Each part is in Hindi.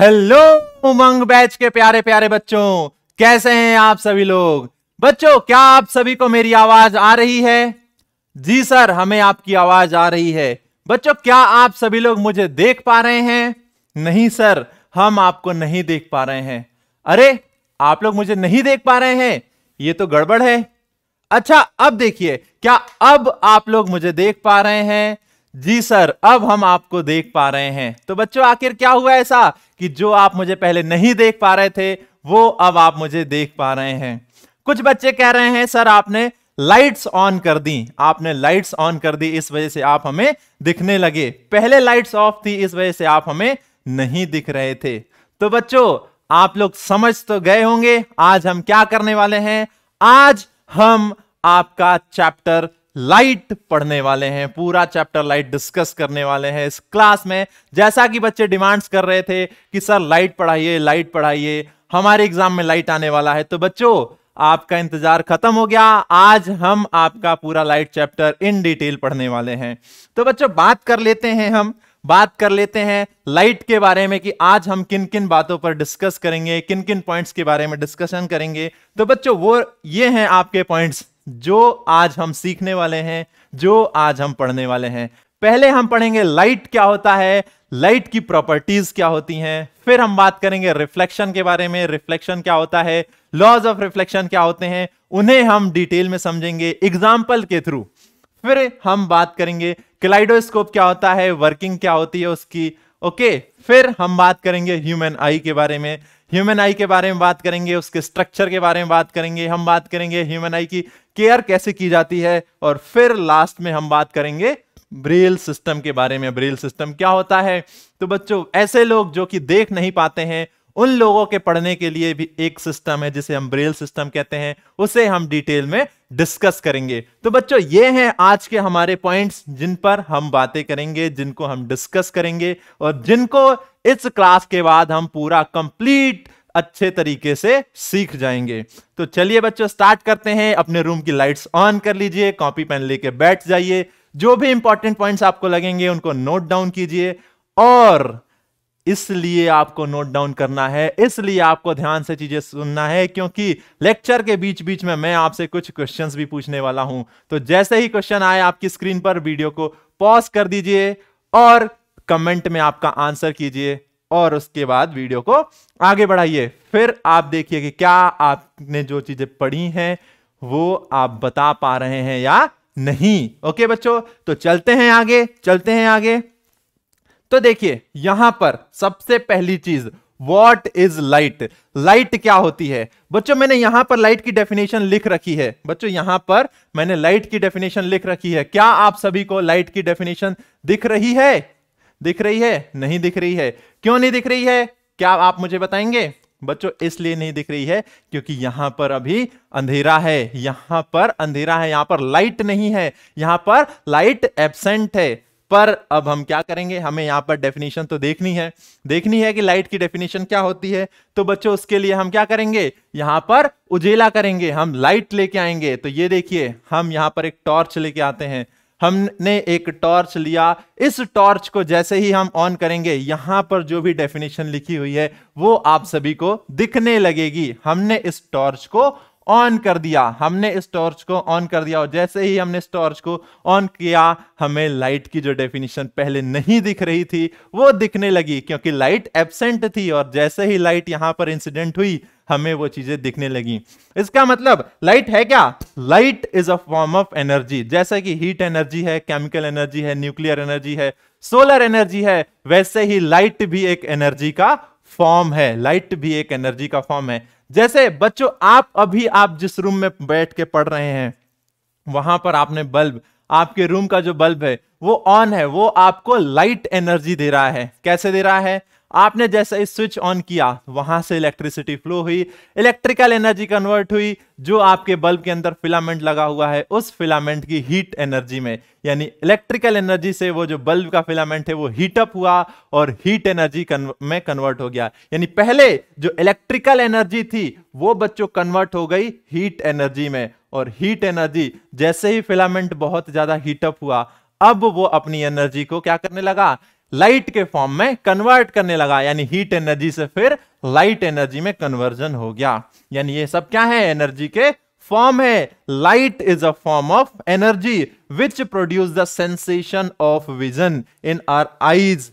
हेलो उमंग बैच के प्यारे प्यारे बच्चों कैसे हैं आप सभी लोग बच्चों क्या आप सभी को मेरी आवाज आ रही है जी सर हमें आपकी आवाज आ रही है बच्चों क्या आप सभी लोग मुझे देख पा रहे हैं नहीं सर हम आपको नहीं देख पा रहे हैं अरे आप लोग मुझे नहीं देख पा रहे हैं ये तो गड़बड़ है अच्छा अब देखिए क्या अब आप लोग मुझे देख पा रहे हैं जी सर अब हम आपको देख पा रहे हैं तो बच्चों आखिर क्या हुआ ऐसा कि जो आप मुझे पहले नहीं देख पा रहे थे वो अब आप मुझे देख पा रहे हैं कुछ बच्चे कह रहे हैं सर आपने लाइट्स ऑन कर दी आपने लाइट्स ऑन कर दी इस वजह से आप हमें दिखने लगे पहले लाइट्स ऑफ थी इस वजह से आप हमें नहीं दिख रहे थे तो बच्चों आप लोग समझ तो गए होंगे आज हम क्या करने वाले हैं आज हम आपका चैप्टर लाइट पढ़ने वाले हैं पूरा चैप्टर लाइट डिस्कस करने वाले हैं इस क्लास में जैसा कि बच्चे डिमांड्स कर रहे थे कि सर लाइट पढ़ाइए लाइट पढ़ाइए हमारे एग्जाम में लाइट आने वाला है तो बच्चों आपका इंतजार खत्म हो गया आज हम आपका पूरा लाइट चैप्टर इन डिटेल पढ़ने वाले हैं तो बच्चों बात कर लेते हैं हम बात कर लेते हैं लाइट के बारे में कि आज हम किन किन बातों पर डिस्कस करेंगे किन किन पॉइंट्स के बारे में डिस्कशन करेंगे तो बच्चों वो ये हैं आपके पॉइंट्स जो आज हम सीखने वाले हैं जो आज हम पढ़ने वाले हैं पहले हम पढ़ेंगे लाइट क्या होता है लाइट की प्रॉपर्टीज क्या होती हैं फिर हम बात करेंगे रिफ्लेक्शन के बारे में रिफ्लेक्शन क्या होता है लॉज ऑफ रिफ्लेक्शन क्या होते हैं उन्हें हम डिटेल में समझेंगे एग्जाम्पल के थ्रू फिर हम बात करेंगे क्लाइडोस्कोप क्या होता है वर्किंग क्या होती है उसकी ओके फिर हम बात करेंगे ह्यूमन आई के बारे में ह्यूमन आई के बारे में बात करेंगे उसके स्ट्रक्चर के बारे में बात करेंगे हम बात करेंगे ह्यूमन आई की केयर कैसे की जाती है और फिर लास्ट में हम बात करेंगे ब्रेल सिस्टम के बारे में ब्रेल सिस्टम क्या होता है तो बच्चों ऐसे लोग जो कि देख नहीं पाते हैं उन लोगों के पढ़ने के लिए भी एक सिस्टम है जिसे हम ब्रेल सिस्टम कहते हैं उसे हम डिटेल में डिस्कस करेंगे तो बच्चों ये हैं आज के हमारे पॉइंट्स जिन पर हम बातें करेंगे जिनको हम डिस्कस करेंगे और जिनको इस क्लास के बाद हम पूरा कंप्लीट अच्छे तरीके से सीख जाएंगे तो चलिए बच्चों स्टार्ट करते हैं अपने रूम की लाइट्स ऑन कर लीजिए कॉपी पेन लेके बैठ जाइए जो भी इंपॉर्टेंट पॉइंट्स आपको लगेंगे उनको नोट डाउन कीजिए और इसलिए आपको नोट डाउन करना है इसलिए आपको ध्यान से चीजें सुनना है क्योंकि लेक्चर के बीच बीच में मैं आपसे कुछ क्वेश्चंस भी पूछने वाला हूं तो जैसे ही क्वेश्चन आए आपकी स्क्रीन पर वीडियो को पॉज कर दीजिए और कमेंट में आपका आंसर कीजिए और उसके बाद वीडियो को आगे बढ़ाइए फिर आप देखिए कि क्या आपने जो चीजें पढ़ी हैं वो आप बता पा रहे हैं या नहीं ओके बच्चों तो चलते हैं आगे चलते हैं आगे तो देखिए यहां पर सबसे पहली चीज वॉट इज लाइट लाइट क्या होती है बच्चों मैंने यहां पर लाइट की डेफिनेशन लिख रखी है बच्चों यहां पर मैंने लाइट की डेफिनेशन लिख रखी है क्या आप सभी को लाइट की डेफिनेशन दिख रही है दिख रही है नहीं दिख रही है क्यों नहीं दिख रही है क्या आप मुझे बताएंगे बच्चों इसलिए नहीं दिख रही है क्योंकि यहां पर अभी अंधेरा है यहां पर अंधेरा है यहां पर लाइट नहीं है यहां पर लाइट एबसेंट है पर अब हम क्या करेंगे हमें यहाँ पर डेफिनेशन तो देखनी है देखनी है कि लाइट की डेफिनेशन क्या होती है तो बच्चों उसके लिए हम क्या करेंगे यहाँ पर उजेला करेंगे हम लाइट लेके आएंगे तो ये देखिए हम यहाँ पर एक टॉर्च लेके आते हैं हमने एक टॉर्च लिया इस टॉर्च को जैसे ही हम ऑन करेंगे यहां पर जो भी डेफिनेशन लिखी हुई है वो आप सभी को दिखने लगेगी हमने इस टॉर्च को ऑन कर दिया हमने इस टॉर्च को ऑन कर दिया और जैसे ही हमने इस टॉर्च को ऑन किया हमें लाइट की जो डेफिनेशन पहले नहीं दिख रही थी वो दिखने लगी क्योंकि लाइट एबसेंट थी और जैसे ही लाइट यहां पर इंसिडेंट हुई हमें वो चीजें दिखने लगी इसका मतलब लाइट है क्या light is a form of energy जैसे कि हीट एनर्जी है केमिकल एनर्जी है न्यूक्लियर एनर्जी है सोलर एनर्जी है वैसे ही लाइट भी एक एनर्जी का फॉर्म है लाइट भी एक एनर्जी का फॉर्म है जैसे बच्चों आप अभी आप जिस रूम में बैठ के पढ़ रहे हैं वहां पर आपने बल्ब आपके रूम का जो बल्ब है वो ऑन है वो आपको लाइट एनर्जी दे रहा है कैसे दे रहा है आपने जैसे ही स्विच ऑन किया वहां से इलेक्ट्रिसिटी फ्लो हुई इलेक्ट्रिकल एनर्जी कन्वर्ट हुई जो आपके बल्ब के अंदर फिलामेंट लगा हुआ है उस फिलामेंट की हीट एनर्जी में यानी इलेक्ट्रिकल एनर्जी से वो जो बल्ब का फिलामेंट है वो हीटअप हुआ और हीट एनर्जी में कन्वर्ट हो गया यानी पहले जो इलेक्ट्रिकल एनर्जी थी वो बच्चों कन्वर्ट हो गई हीट एनर्जी में और हीट एनर्जी जैसे ही फिलामेंट बहुत ज्यादा हीटअप हुआ अब वो अपनी एनर्जी को क्या करने लगा लाइट के फॉर्म में कन्वर्ट करने लगा यानी हीट एनर्जी से फिर लाइट एनर्जी में कन्वर्जन हो गया यानी ये सब क्या है एनर्जी के फॉर्म है light is a form of energy which produce the sensation of vision in our eyes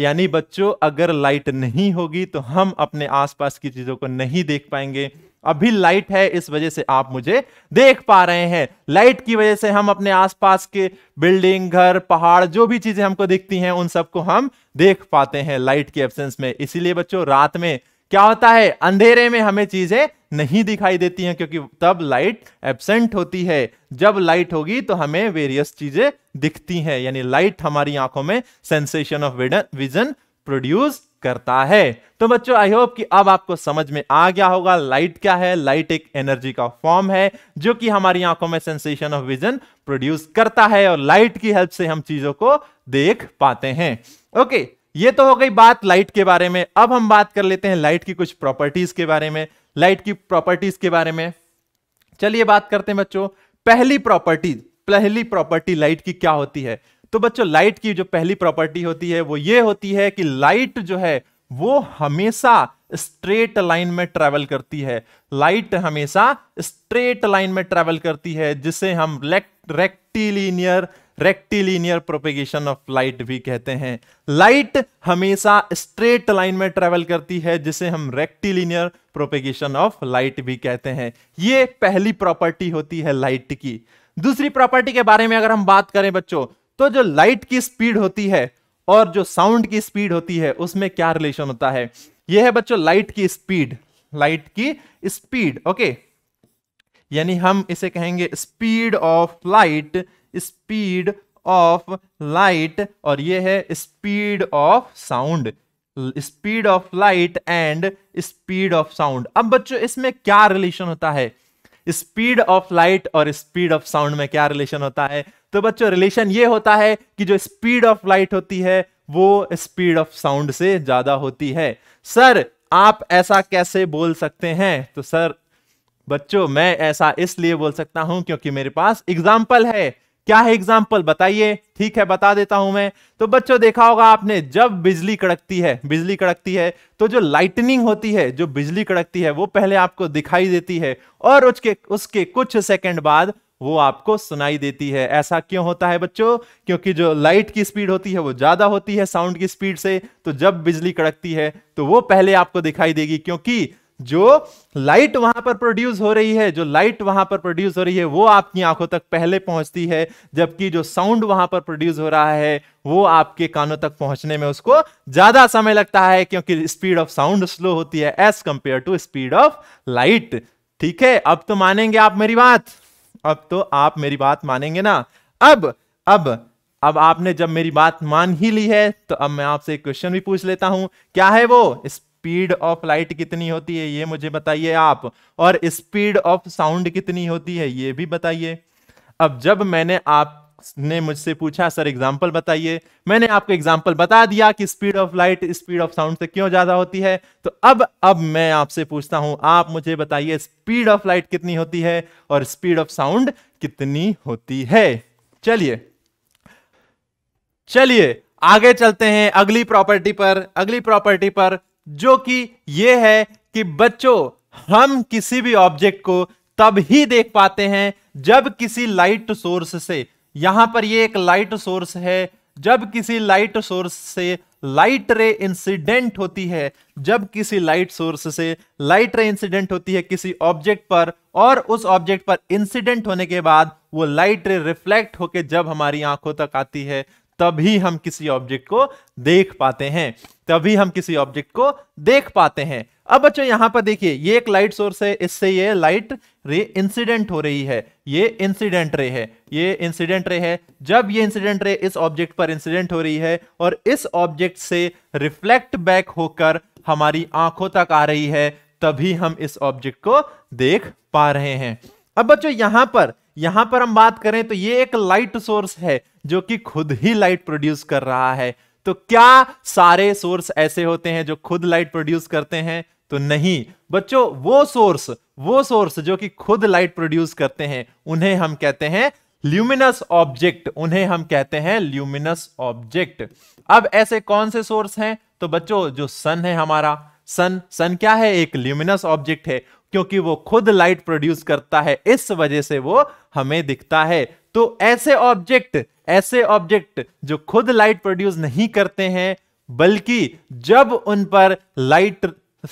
यानी बच्चों अगर लाइट नहीं होगी तो हम अपने आसपास की चीजों को नहीं देख पाएंगे अभी लाइट है इस वजह से आप मुझे देख पा रहे हैं लाइट की वजह से हम अपने आसपास के बिल्डिंग घर पहाड़ जो भी चीजें हमको दिखती हैं उन सबको हम देख पाते हैं लाइट के एब्सेंस में इसीलिए बच्चों रात में क्या होता है अंधेरे में हमें चीजें नहीं दिखाई देती हैं क्योंकि तब लाइट एबसेंट होती है जब लाइट होगी तो हमें वेरियस चीजें दिखती हैं यानी लाइट हमारी आंखों में सेंसेशन ऑफ विजन प्रोड्यूस करता है तो बच्चों आई होप कि अब आपको समझ में आ गया होगा लाइट क्या है लाइट एक एनर्जी का फॉर्म है जो कि हमारी आंखों में सेंसेशन ऑफ विजन प्रोड्यूस करता है और लाइट की हेल्प से हम चीजों को देख पाते हैं ओके okay. ये तो हो गई बात लाइट के बारे में अब हम बात कर लेते हैं लाइट की कुछ प्रॉपर्टीज के बारे में लाइट की प्रॉपर्टीज के बारे में चलिए बात करते हैं बच्चों पहली प्रॉपर्टी पहली प्रॉपर्टी लाइट की क्या होती है तो बच्चों लाइट की जो पहली प्रॉपर्टी होती है वो ये होती है कि लाइट जो है वो हमेशा स्ट्रेट लाइन में ट्रेवल करती है लाइट हमेशा स्ट्रेट लाइन में ट्रेवल करती है जिसे हम rectilinear rectilinear propagation of light भी कहते हैं लाइट हमेशा स्ट्रेट लाइन में ट्रेवल करती है जिसे हम रेक्टिलीनियर प्रोपेगेशन ऑफ लाइट भी कहते हैं ये पहली प्रॉपर्टी होती है लाइट की दूसरी प्रॉपर्टी के बारे में अगर हम बात करें बच्चों तो जो लाइट की स्पीड होती है और जो साउंड की स्पीड होती है उसमें क्या रिलेशन होता है यह है बच्चों लाइट की स्पीड लाइट की स्पीड ओके यानी हम इसे कहेंगे speed of light speed of light और ये है speed of sound speed of light and speed of sound अब बच्चों इसमें क्या रिलेशन होता है स्पीड ऑफ लाइट और स्पीड ऑफ साउंड में क्या रिलेशन होता है तो बच्चों रिलेशन ये होता है कि जो स्पीड ऑफ लाइट होती है वो स्पीड ऑफ साउंड से ज्यादा होती है सर आप ऐसा कैसे बोल सकते हैं तो सर बच्चों मैं ऐसा इसलिए बोल सकता हूं क्योंकि मेरे पास एग्जाम्पल है क्या है एग्जाम्पल बताइए ठीक है बता देता हूं मैं तो बच्चों देखा होगा आपने जब बिजली कड़कती है बिजली कड़कती है तो जो लाइटनिंग होती है जो बिजली कड़कती है वो पहले आपको दिखाई देती है और उसके उसके कुछ सेकंड बाद वो आपको सुनाई देती है ऐसा क्यों होता है बच्चों क्योंकि जो लाइट की स्पीड होती है वो ज्यादा होती है साउंड की स्पीड से तो जब बिजली कड़कती है तो वो पहले आपको दिखाई देगी क्योंकि जो लाइट वहां पर प्रोड्यूस हो रही है जो लाइट वहां पर प्रोड्यूस हो रही है वो आपकी आंखों तक पहले पहुंचती है जबकि जो साउंड वहां पर प्रोड्यूस हो रहा है वो आपके कानों तक पहुंचने में उसको ज्यादा समय लगता है क्योंकि स्पीड ऑफ साउंड स्लो होती है as compare to speed of light ठीक है अब तो मानेंगे आप मेरी बात अब तो आप मेरी बात मानेंगे ना अब अब अब आपने जब मेरी बात मान ही ली है तो अब मैं आपसे एक क्वेश्चन भी पूछ लेता हूं क्या है वो स्पीड ऑफ लाइट कितनी होती है ये मुझे बताइए आप और स्पीड ऑफ साउंड कितनी होती है ये भी बताइए अब जब मैंने आप ने मुझसे पूछा सर एग्जाम्पल बताइए मैंने आपको एग्जाम्पल बता दिया कि speed of light speed of sound से क्यों ज्यादा होती है तो अब अब मैं आपसे पूछता हूं आप मुझे बताइए स्पीड ऑफ लाइट कितनी होती है और स्पीड ऑफ साउंड कितनी होती है चलिए चलिए आगे चलते हैं अगली प्रॉपर्टी पर अगली प्रॉपर्टी पर जो कि ये है कि बच्चों हम किसी भी ऑब्जेक्ट को तब ही देख पाते हैं जब किसी लाइट सोर्स से यहां पर ये एक लाइट सोर्स है जब किसी लाइट सोर्स से लाइट रे इंसिडेंट होती है जब किसी लाइट सोर्स से लाइट रे इंसिडेंट होती है किसी ऑब्जेक्ट पर और उस ऑब्जेक्ट पर इंसिडेंट होने के बाद वो लाइट रे रिफ्लेक्ट होकर जब हमारी आंखों तक आती है तभी हम किसी ऑब्जेक्ट को देख पाते हैं तभी हम किसी ऑब्जेक्ट को देख पाते हैं अब बच्चों यहां पर देखिए ये एक लाइट सोर्स है इससे ये लाइट रे इंसिडेंट हो रही है ये इंसिडेंट रे है ये इंसिडेंट रे है जब ये इंसिडेंट रे इस ऑब्जेक्ट पर इंसिडेंट हो रही है और इस ऑब्जेक्ट से रिफ्लेक्ट बैक होकर हमारी आंखों तक आ रही है तभी हम इस ऑब्जेक्ट को देख पा रहे हैं अब बच्चों यहां पर यहां पर हम बात करें तो ये एक लाइट सोर्स है जो कि खुद ही लाइट प्रोड्यूस कर रहा है तो क्या सारे सोर्स ऐसे होते हैं जो खुद लाइट प्रोड्यूस करते हैं तो नहीं बच्चों वो सोर्स वो सोर्स जो कि खुद लाइट प्रोड्यूस करते हैं उन्हें हम कहते हैं ल्यूमिनस ऑब्जेक्ट उन्हें हम कहते हैं ल्यूमिनस ऑब्जेक्ट अब ऐसे कौन से सोर्स हैं तो बच्चों जो सन है हमारा सन सन क्या है एक ल्यूमिनस ऑब्जेक्ट है क्योंकि वो खुद लाइट प्रोड्यूस करता है इस वजह से वो हमें दिखता है तो ऐसे ऑब्जेक्ट ऐसे ऑब्जेक्ट जो खुद लाइट प्रोड्यूस नहीं करते हैं बल्कि जब उन पर लाइट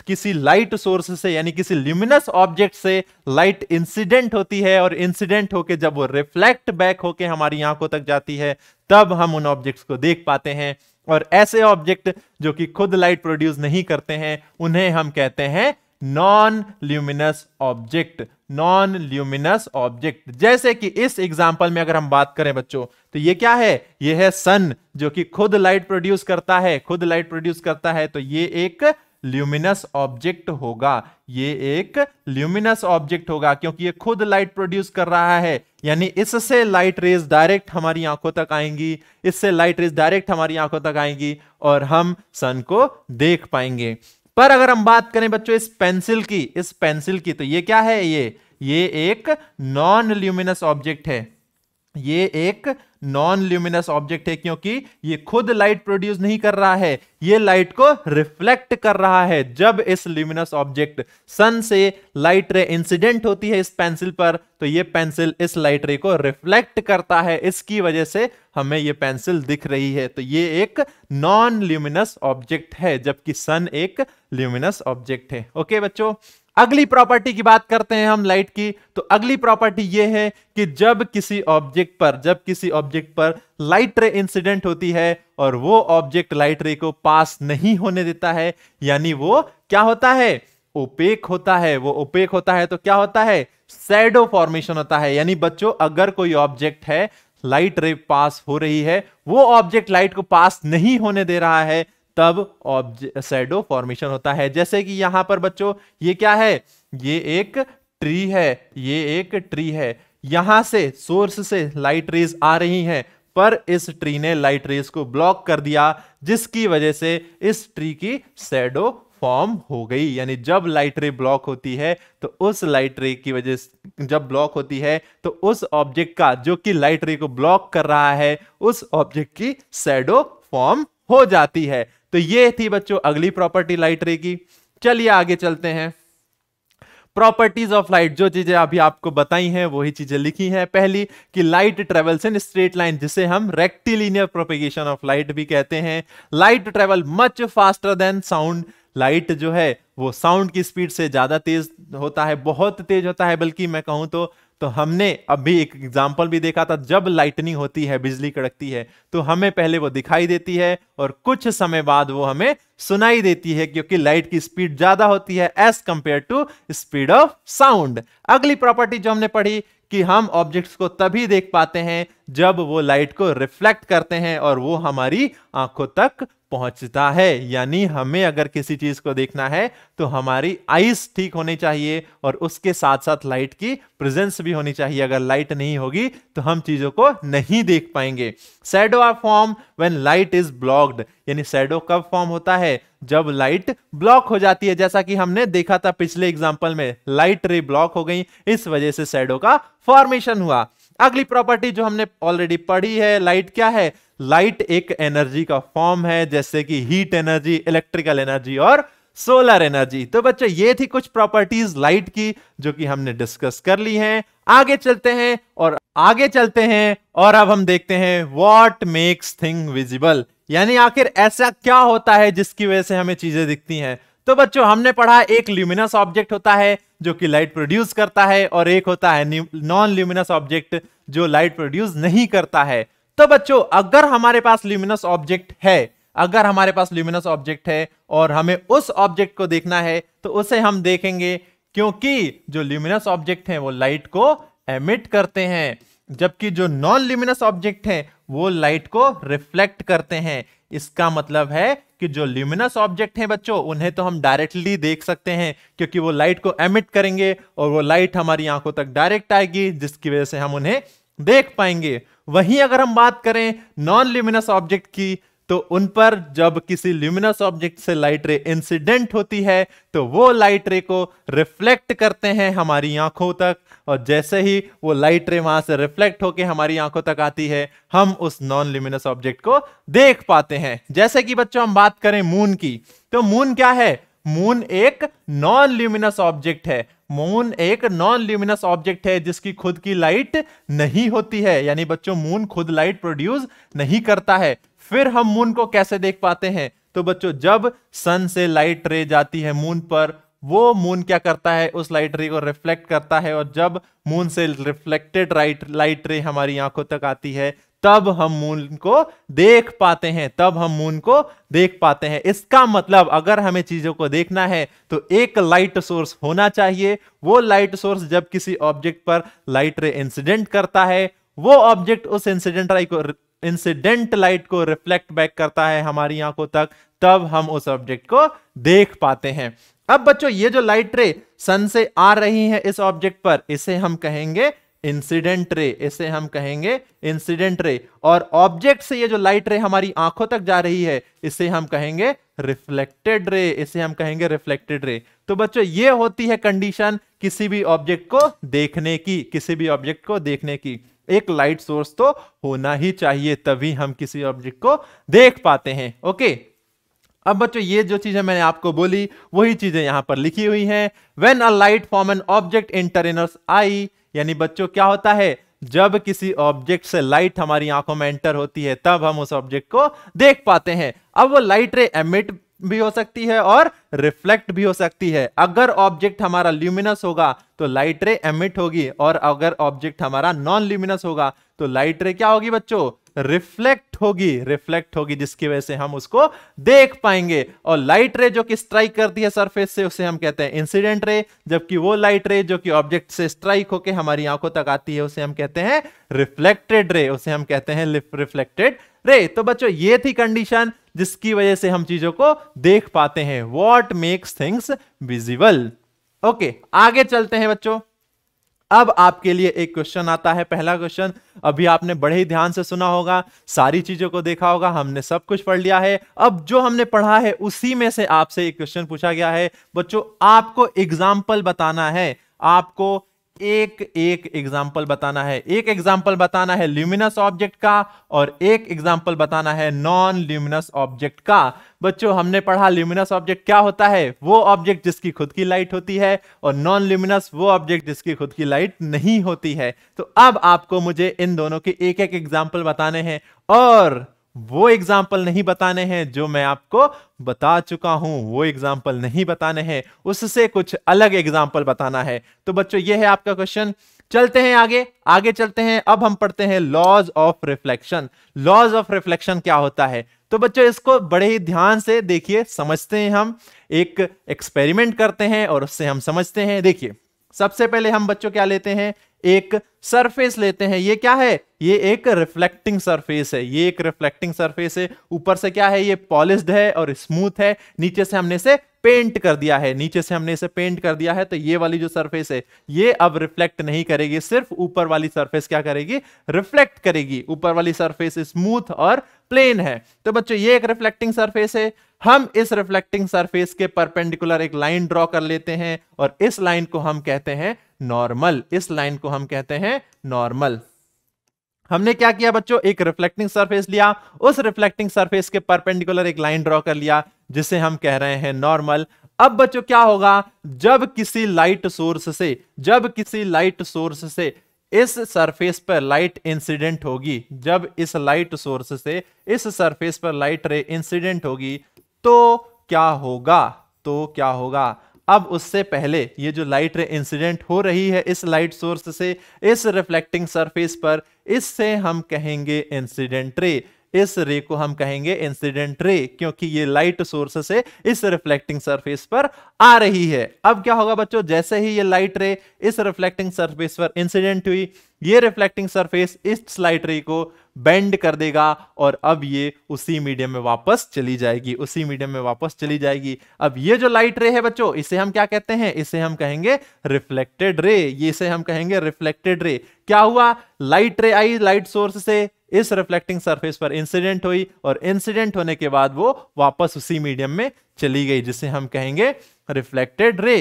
किसी लाइट सोर्स से यानी किसी ल्यूमिनस ऑब्जेक्ट से लाइट इंसिडेंट होती है और इंसिडेंट होके जब वो रिफ्लेक्ट बैक होके हमारी आंखों तक जाती है तब हम उन ऑब्जेक्ट्स को देख पाते हैं और ऐसे ऑब्जेक्ट जो कि खुद लाइट प्रोड्यूस नहीं करते हैं उन्हें हम कहते हैं non luminous object non luminous object जैसे कि इस एग्जाम्पल में अगर हम बात करें बच्चों तो ये क्या है ये है सन जो कि खुद लाइट प्रोड्यूस करता है खुद लाइट प्रोड्यूस करता है तो ये एक ल्यूमिनस ऑब्जेक्ट होगा ये एक ल्यूमिनस ऑब्जेक्ट होगा क्योंकि ये खुद लाइट प्रोड्यूस कर रहा है यानी इससे लाइट रेज डायरेक्ट हमारी आंखों तक आएंगी इससे लाइट रेज डायरेक्ट हमारी आंखों तक आएंगी और हम सन को देख पाएंगे पर अगर हम बात करें बच्चों इस पेंसिल की इस पेंसिल की तो ये क्या है ये ये एक नॉन ल्यूमिनस ऑब्जेक्ट है ये एक नॉन ल्यूमिनस ऑब्जेक्ट है क्योंकि ये खुद लाइट प्रोड्यूस नहीं कर रहा है ये लाइट को रिफ्लेक्ट कर रहा है जब इस ल्यूमिनस ऑब्जेक्ट सन से लाइट रे इंसिडेंट होती है इस पेंसिल पर तो ये पेंसिल इस लाइट रे को रिफ्लेक्ट करता है इसकी वजह से हमें ये पेंसिल दिख रही है तो ये एक नॉन ल्यूमिनस ऑब्जेक्ट है जबकि सन एक ल्यूमिनस ऑब्जेक्ट है ओके बच्चों अगली प्रॉपर्टी की बात करते हैं हम लाइट की तो अगली प्रॉपर्टी यह है कि जब किसी ऑब्जेक्ट पर जब किसी ऑब्जेक्ट पर लाइट रे इंसिडेंट होती है और वो ऑब्जेक्ट लाइट रे को पास नहीं होने देता है यानी वो क्या होता है ओपेक होता है वो ओपेक होता है तो क्या होता है सैडो फॉर्मेशन होता है यानी बच्चों अगर कोई ऑब्जेक्ट है लाइट रे पास हो रही है वो ऑब्जेक्ट लाइट को पास नहीं होने दे रहा है तब शेडो फॉर्मेशन होता है जैसे कि यहां पर बच्चों ये क्या है ये एक ट्री है ये एक ट्री है यहां से सोर्स से लाइट रेज आ रही हैं पर इस ट्री ने लाइट रेज को ब्लॉक कर दिया जिसकी वजह से इस ट्री की शेडो फॉर्म हो गई यानी जब लाइट रे ब्लॉक होती है तो उस लाइट रे की वजह से जब ब्लॉक होती है तो उस ऑब्जेक्ट का जो कि लाइट रे को ब्लॉक कर रहा है उस ऑब्जेक्ट की शेडो फॉर्म हो जाती है तो ये थी बच्चों अगली प्रॉपर्टी लाइट रे की चलिए आगे चलते हैं प्रॉपर्टीज ऑफ लाइट जो चीजें अभी आपको बताई हैं वही चीजें लिखी हैं पहली कि light travels in straight line जिसे हम रेक्टिलीनियर प्रोपेगेशन ऑफ लाइट भी कहते हैं light travel much faster than sound light जो है वो साउंड की स्पीड से ज्यादा तेज होता है बहुत तेज होता है बल्कि मैं कहूं तो तो हमने अभी एक एग्जाम्पल भी देखा था जब लाइटनिंग होती है बिजली कड़कती है तो हमें पहले वो दिखाई देती है और कुछ समय बाद वो हमें सुनाई देती है क्योंकि लाइट की स्पीड ज्यादा होती है as compare to speed of sound अगली प्रॉपर्टी जो हमने पढ़ी कि हम ऑब्जेक्ट्स को तभी देख पाते हैं जब वो लाइट को रिफ्लेक्ट करते हैं और वो हमारी आंखों तक पहुंचता है यानी हमें अगर किसी चीज को देखना है तो हमारी आइस ठीक होनी चाहिए और उसके साथ साथ लाइट की प्रेजेंस भी होनी चाहिए अगर लाइट नहीं होगी तो हम चीजों को नहीं देख पाएंगे shadow are form when light is blocked यानी सैडो कब फॉर्म होता है जब लाइट ब्लॉक हो जाती है जैसा कि हमने देखा था पिछले एग्जाम्पल में लाइट रे ब्लॉक हो गई इस वजह से सैडो का फॉर्मेशन हुआ अगली प्रॉपर्टी जो हमने ऑलरेडी पढ़ी है लाइट क्या है लाइट एक एनर्जी का फॉर्म है जैसे कि हीट एनर्जी इलेक्ट्रिकल एनर्जी और सोलर एनर्जी तो बच्चों ये थी कुछ प्रॉपर्टीज लाइट की जो कि हमने डिस्कस कर ली हैं आगे चलते हैं और आगे चलते हैं और अब हम देखते हैं व्हाट मेक्स थिंग विजिबल यानी आखिर ऐसा क्या होता है जिसकी वजह से हमें चीजें दिखती हैं तो बच्चों हमने पढ़ा एक ल्यूमिनस ऑब्जेक्ट होता है जो कि लाइट प्रोड्यूस करता है और एक होता है नॉन ल्यूमिनस ऑब्जेक्ट जो लाइट प्रोड्यूस नहीं करता है तो बच्चों अगर हमारे पास ल्यूमिनस ऑब्जेक्ट है अगर हमारे पास ल्यूमिनस ऑब्जेक्ट है और हमें उस ऑब्जेक्ट को देखना है तो उसे हम देखेंगे क्योंकि जो ल्यूमिनस ऑब्जेक्ट हैं वो लाइट को एमिट करते हैं जबकि जो नॉन ल्यूमिनस ऑब्जेक्ट हैं वो लाइट को रिफ्लेक्ट करते हैं इसका मतलब है कि जो ल्यूमिनस ऑब्जेक्ट हैं बच्चों उन्हें तो हम डायरेक्टली देख सकते हैं क्योंकि वो लाइट को एमिट करेंगे और वो लाइट हमारी आंखों तक डायरेक्ट आएगी जिसकी वजह से हम उन्हें देख पाएंगे वहीं अगर हम बात करें नॉन ल्यूमिनस ऑब्जेक्ट की तो उन पर जब किसी ल्यूमिनस ऑब्जेक्ट से लाइट रे इंसिडेंट होती है तो वो लाइट रे को रिफ्लेक्ट करते हैं हमारी आंखों तक और जैसे ही वो लाइट रे वहां से रिफ्लेक्ट होकर हमारी आंखों तक आती है हम उस नॉन ल्यूमिनस ऑब्जेक्ट को देख पाते हैं जैसे कि बच्चों हम बात करें मून की तो मून क्या है मून एक नॉन ल्यूमिनस ऑब्जेक्ट है मून एक नॉन ल्यूमिनस ऑब्जेक्ट है जिसकी खुद की लाइट नहीं होती है यानी बच्चों मून खुद लाइट प्रोड्यूस नहीं करता है फिर हम मून को कैसे देख पाते हैं तो बच्चों जब सन से लाइट रे जाती है मून पर वो मून क्या करता है उस लाइट रे को रिफ्लेक्ट करता है और जब मून से रिफ्लेक्टेड लाइट लाइट रे हमारी आंखों तक आती है तब हम मून को देख पाते हैं तब हम मून को देख पाते हैं इसका मतलब अगर हमें चीजों को देखना है तो एक लाइट सोर्स होना चाहिए वो लाइट सोर्स जब किसी ऑब्जेक्ट पर लाइट रे इंसिडेंट करता है वो ऑब्जेक्ट उस इंसिडेंट रे को इंसिडेंट लाइट को रिफ्लेक्ट बैक करता है हमारी आंखों तक तब हम उस ऑब्जेक्ट को देख पाते हैं अब बच्चों ये जो लाइट रे सन से आ रही है इस ऑब्जेक्ट पर इसे हम कहेंगे इंसिडेंट रे इसे हम कहेंगे इंसिडेंट रे और ऑब्जेक्ट से ये जो लाइट रे हमारी आंखों तक जा रही है इसे हम कहेंगे रिफ्लेक्टेड रे इसे हम कहेंगे रिफ्लेक्टेड रे तो बच्चों ये होती है कंडीशन किसी भी ऑब्जेक्ट को देखने की किसी भी ऑब्जेक्ट को देखने की एक लाइट सोर्स तो होना ही चाहिए तभी हम किसी ऑब्जेक्ट को देख पाते हैं ओके अब बच्चों ये जो चीजें मैंने आपको बोली वही चीजें यहां पर लिखी हुई हैं when a light from an object enters eye यानी बच्चों क्या होता है जब किसी ऑब्जेक्ट से लाइट हमारी आंखों में एंटर होती है तब हम उस ऑब्जेक्ट को देख पाते हैं अब वो लाइट रे एमिट भी हो सकती है और रिफ्लेक्ट भी हो सकती है अगर ऑब्जेक्ट हमारा ल्यूमिनस होगा तो लाइट रे एमिट होगी और अगर ऑब्जेक्ट हमारा नॉन ल्यूमिनस होगा तो लाइट रे क्या होगी बच्चों रिफ्लेक्ट होगी रिफ्लेक्ट होगी जिसकी वजह से हम उसको देख पाएंगे और लाइट रे जो कि स्ट्राइक करती है सरफेस से उसे हम कहते हैं इंसिडेंट रे जबकि वो लाइट रे जो कि ऑब्जेक्ट से स्ट्राइक होकर हमारी आंखों तक आती है उसे हम कहते हैं रिफ्लेक्टेड रे उसे हम कहते हैं रिफ्लेक्टेड रे तो बच्चों ये थी कंडीशन जिसकी वजह से हम चीजों को देख पाते हैं what makes things visible okay आगे चलते हैं बच्चों अब आपके लिए एक क्वेश्चन आता है पहला क्वेश्चन अभी आपने बड़े ही ध्यान से सुना होगा सारी चीजों को देखा होगा हमने सब कुछ पढ़ लिया है अब जो हमने पढ़ा है उसी में से आपसे एक क्वेश्चन पूछा गया है बच्चों आपको एग्जाम्पल बताना है आपको एक एक एग्जाम्पल बताना है एक एग्जाम्पल बताना है ल्यूमिनस ऑब्जेक्ट का और एक एग्जाम्पल बताना है नॉन ल्यूमिनस ऑब्जेक्ट का बच्चों हमने पढ़ा ल्यूमिनस ऑब्जेक्ट क्या होता है वो ऑब्जेक्ट जिसकी खुद की लाइट होती है और नॉन ल्यूमिनस वो ऑब्जेक्ट जिसकी खुद की लाइट नहीं होती है तो अब आपको मुझे इन दोनों के एक एक एग्जाम्पल बताने हैं और वो एग्जाम्पल नहीं बताने हैं जो मैं आपको बता चुका हूं वो एग्जाम्पल नहीं बताने हैं उससे कुछ अलग एग्जाम्पल बताना है तो बच्चों ये है आपका क्वेश्चन चलते हैं आगे आगे चलते हैं अब हम पढ़ते हैं laws of reflection laws of reflection क्या होता है तो बच्चों इसको बड़े ही ध्यान से देखिए समझते हैं हम एक एक्सपेरिमेंट करते हैं और उससे हम समझते हैं देखिए सबसे पहले हम बच्चों क्या लेते हैं एक सरफेस लेते हैं ये क्या है ये एक रिफ्लेक्टिंग सरफेस है ये एक रिफ्लेक्टिंग सरफेस है ऊपर से क्या है ये पॉलिश्ड है और स्मूथ है नीचे से हमने इसे पेंट कर दिया है नीचे से हमने इसे पेंट कर दिया है तो ये वाली जो सरफेस है ये अब रिफ्लेक्ट नहीं करेगी सिर्फ ऊपर वाली सरफेस क्या करेगी रिफ्लेक्ट करेगी ऊपर वाली सरफेस स्मूथ और प्लेन है तो बच्चों ये एक रिफ्लेक्टिंग सरफेस है हम इस रिफ्लेक्टिंग सरफेस के परपेंडिकुलर एक लाइन ड्रॉ कर लेते हैं और इस लाइन को हम कहते हैं नॉर्मल इस लाइन को हम कहते हैं नॉर्मल हमने क्या किया बच्चों एक रिफ्लेक्टिंग सरफेस लिया उस रिफ्लेक्टिंग सरफेस के परपेंडिकुलर एक लाइन ड्रॉ कर लिया जिसे हम कह रहे हैं नॉर्मल अब बच्चों क्या होगा जब किसी लाइट सोर्स से जब किसी लाइट सोर्स से इस सरफेस पर लाइट इंसिडेंट होगी जब इस लाइट सोर्स से इस सरफेस पर लाइट रे इंसिडेंट होगी तो क्या होगा तो क्या होगा अब उससे पहले ये जो लाइट रे इंसिडेंट हो रही है इस लाइट सोर्स से इस रिफ्लेक्टिंग सरफेस पर इससे हम कहेंगे इंसिडेंट रे इस रे को हम कहेंगे इंसिडेंट रे क्योंकि ये लाइट सोर्स से इस रिफ्लेक्टिंग सरफेस पर आ रही है अब क्या होगा बच्चों जैसे ही ये लाइट रे इस रिफ्लेक्टिंग सरफेस पर इंसिडेंट हुई ये रिफ्लेक्टिंग सरफेस इस लाइट रे को बेंड कर देगा और अब ये उसी मीडियम में वापस चली जाएगी उसी मीडियम में वापस चली जाएगी अब ये जो लाइट रे है बच्चों इसे हम क्या कहते हैं इसे हम कहेंगे रिफ्लेक्टेड रे ये इसे हम कहेंगे रिफ्लेक्टेड रे क्या हुआ लाइट रे आई लाइट सोर्स से इस रिफ्लेक्टिंग सरफेस पर इंसिडेंट हुई और इंसिडेंट होने के बाद वो वापस उसी मीडियम में चली गई जिसे हम कहेंगे रिफ्लेक्टेड रे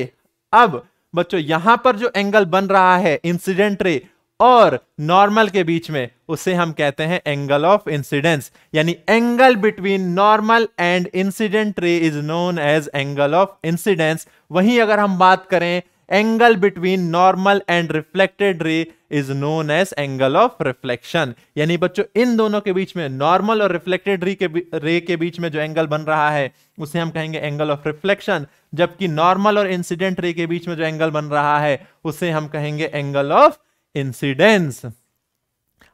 अब बच्चों यहां पर जो एंगल बन रहा है इंसिडेंट रे और नॉर्मल के बीच में उसे हम कहते हैं एंगल ऑफ इंसिडेंस यानी angle between normal and incident ray is known as angle of incidence वहीं अगर हम बात करें angle between normal and reflected ray is known as angle of reflection यानी बच्चों इन दोनों के बीच में नॉर्मल और रिफ्लेक्टेड रे के रे के बीच में जो एंगल बन रहा है उसे हम कहेंगे एंगल ऑफ रिफ्लेक्शन जबकि नॉर्मल और इंसिडेंट रे के बीच में जो एंगल बन रहा है उसे हम कहेंगे एंगल ऑफ इंसिडेंस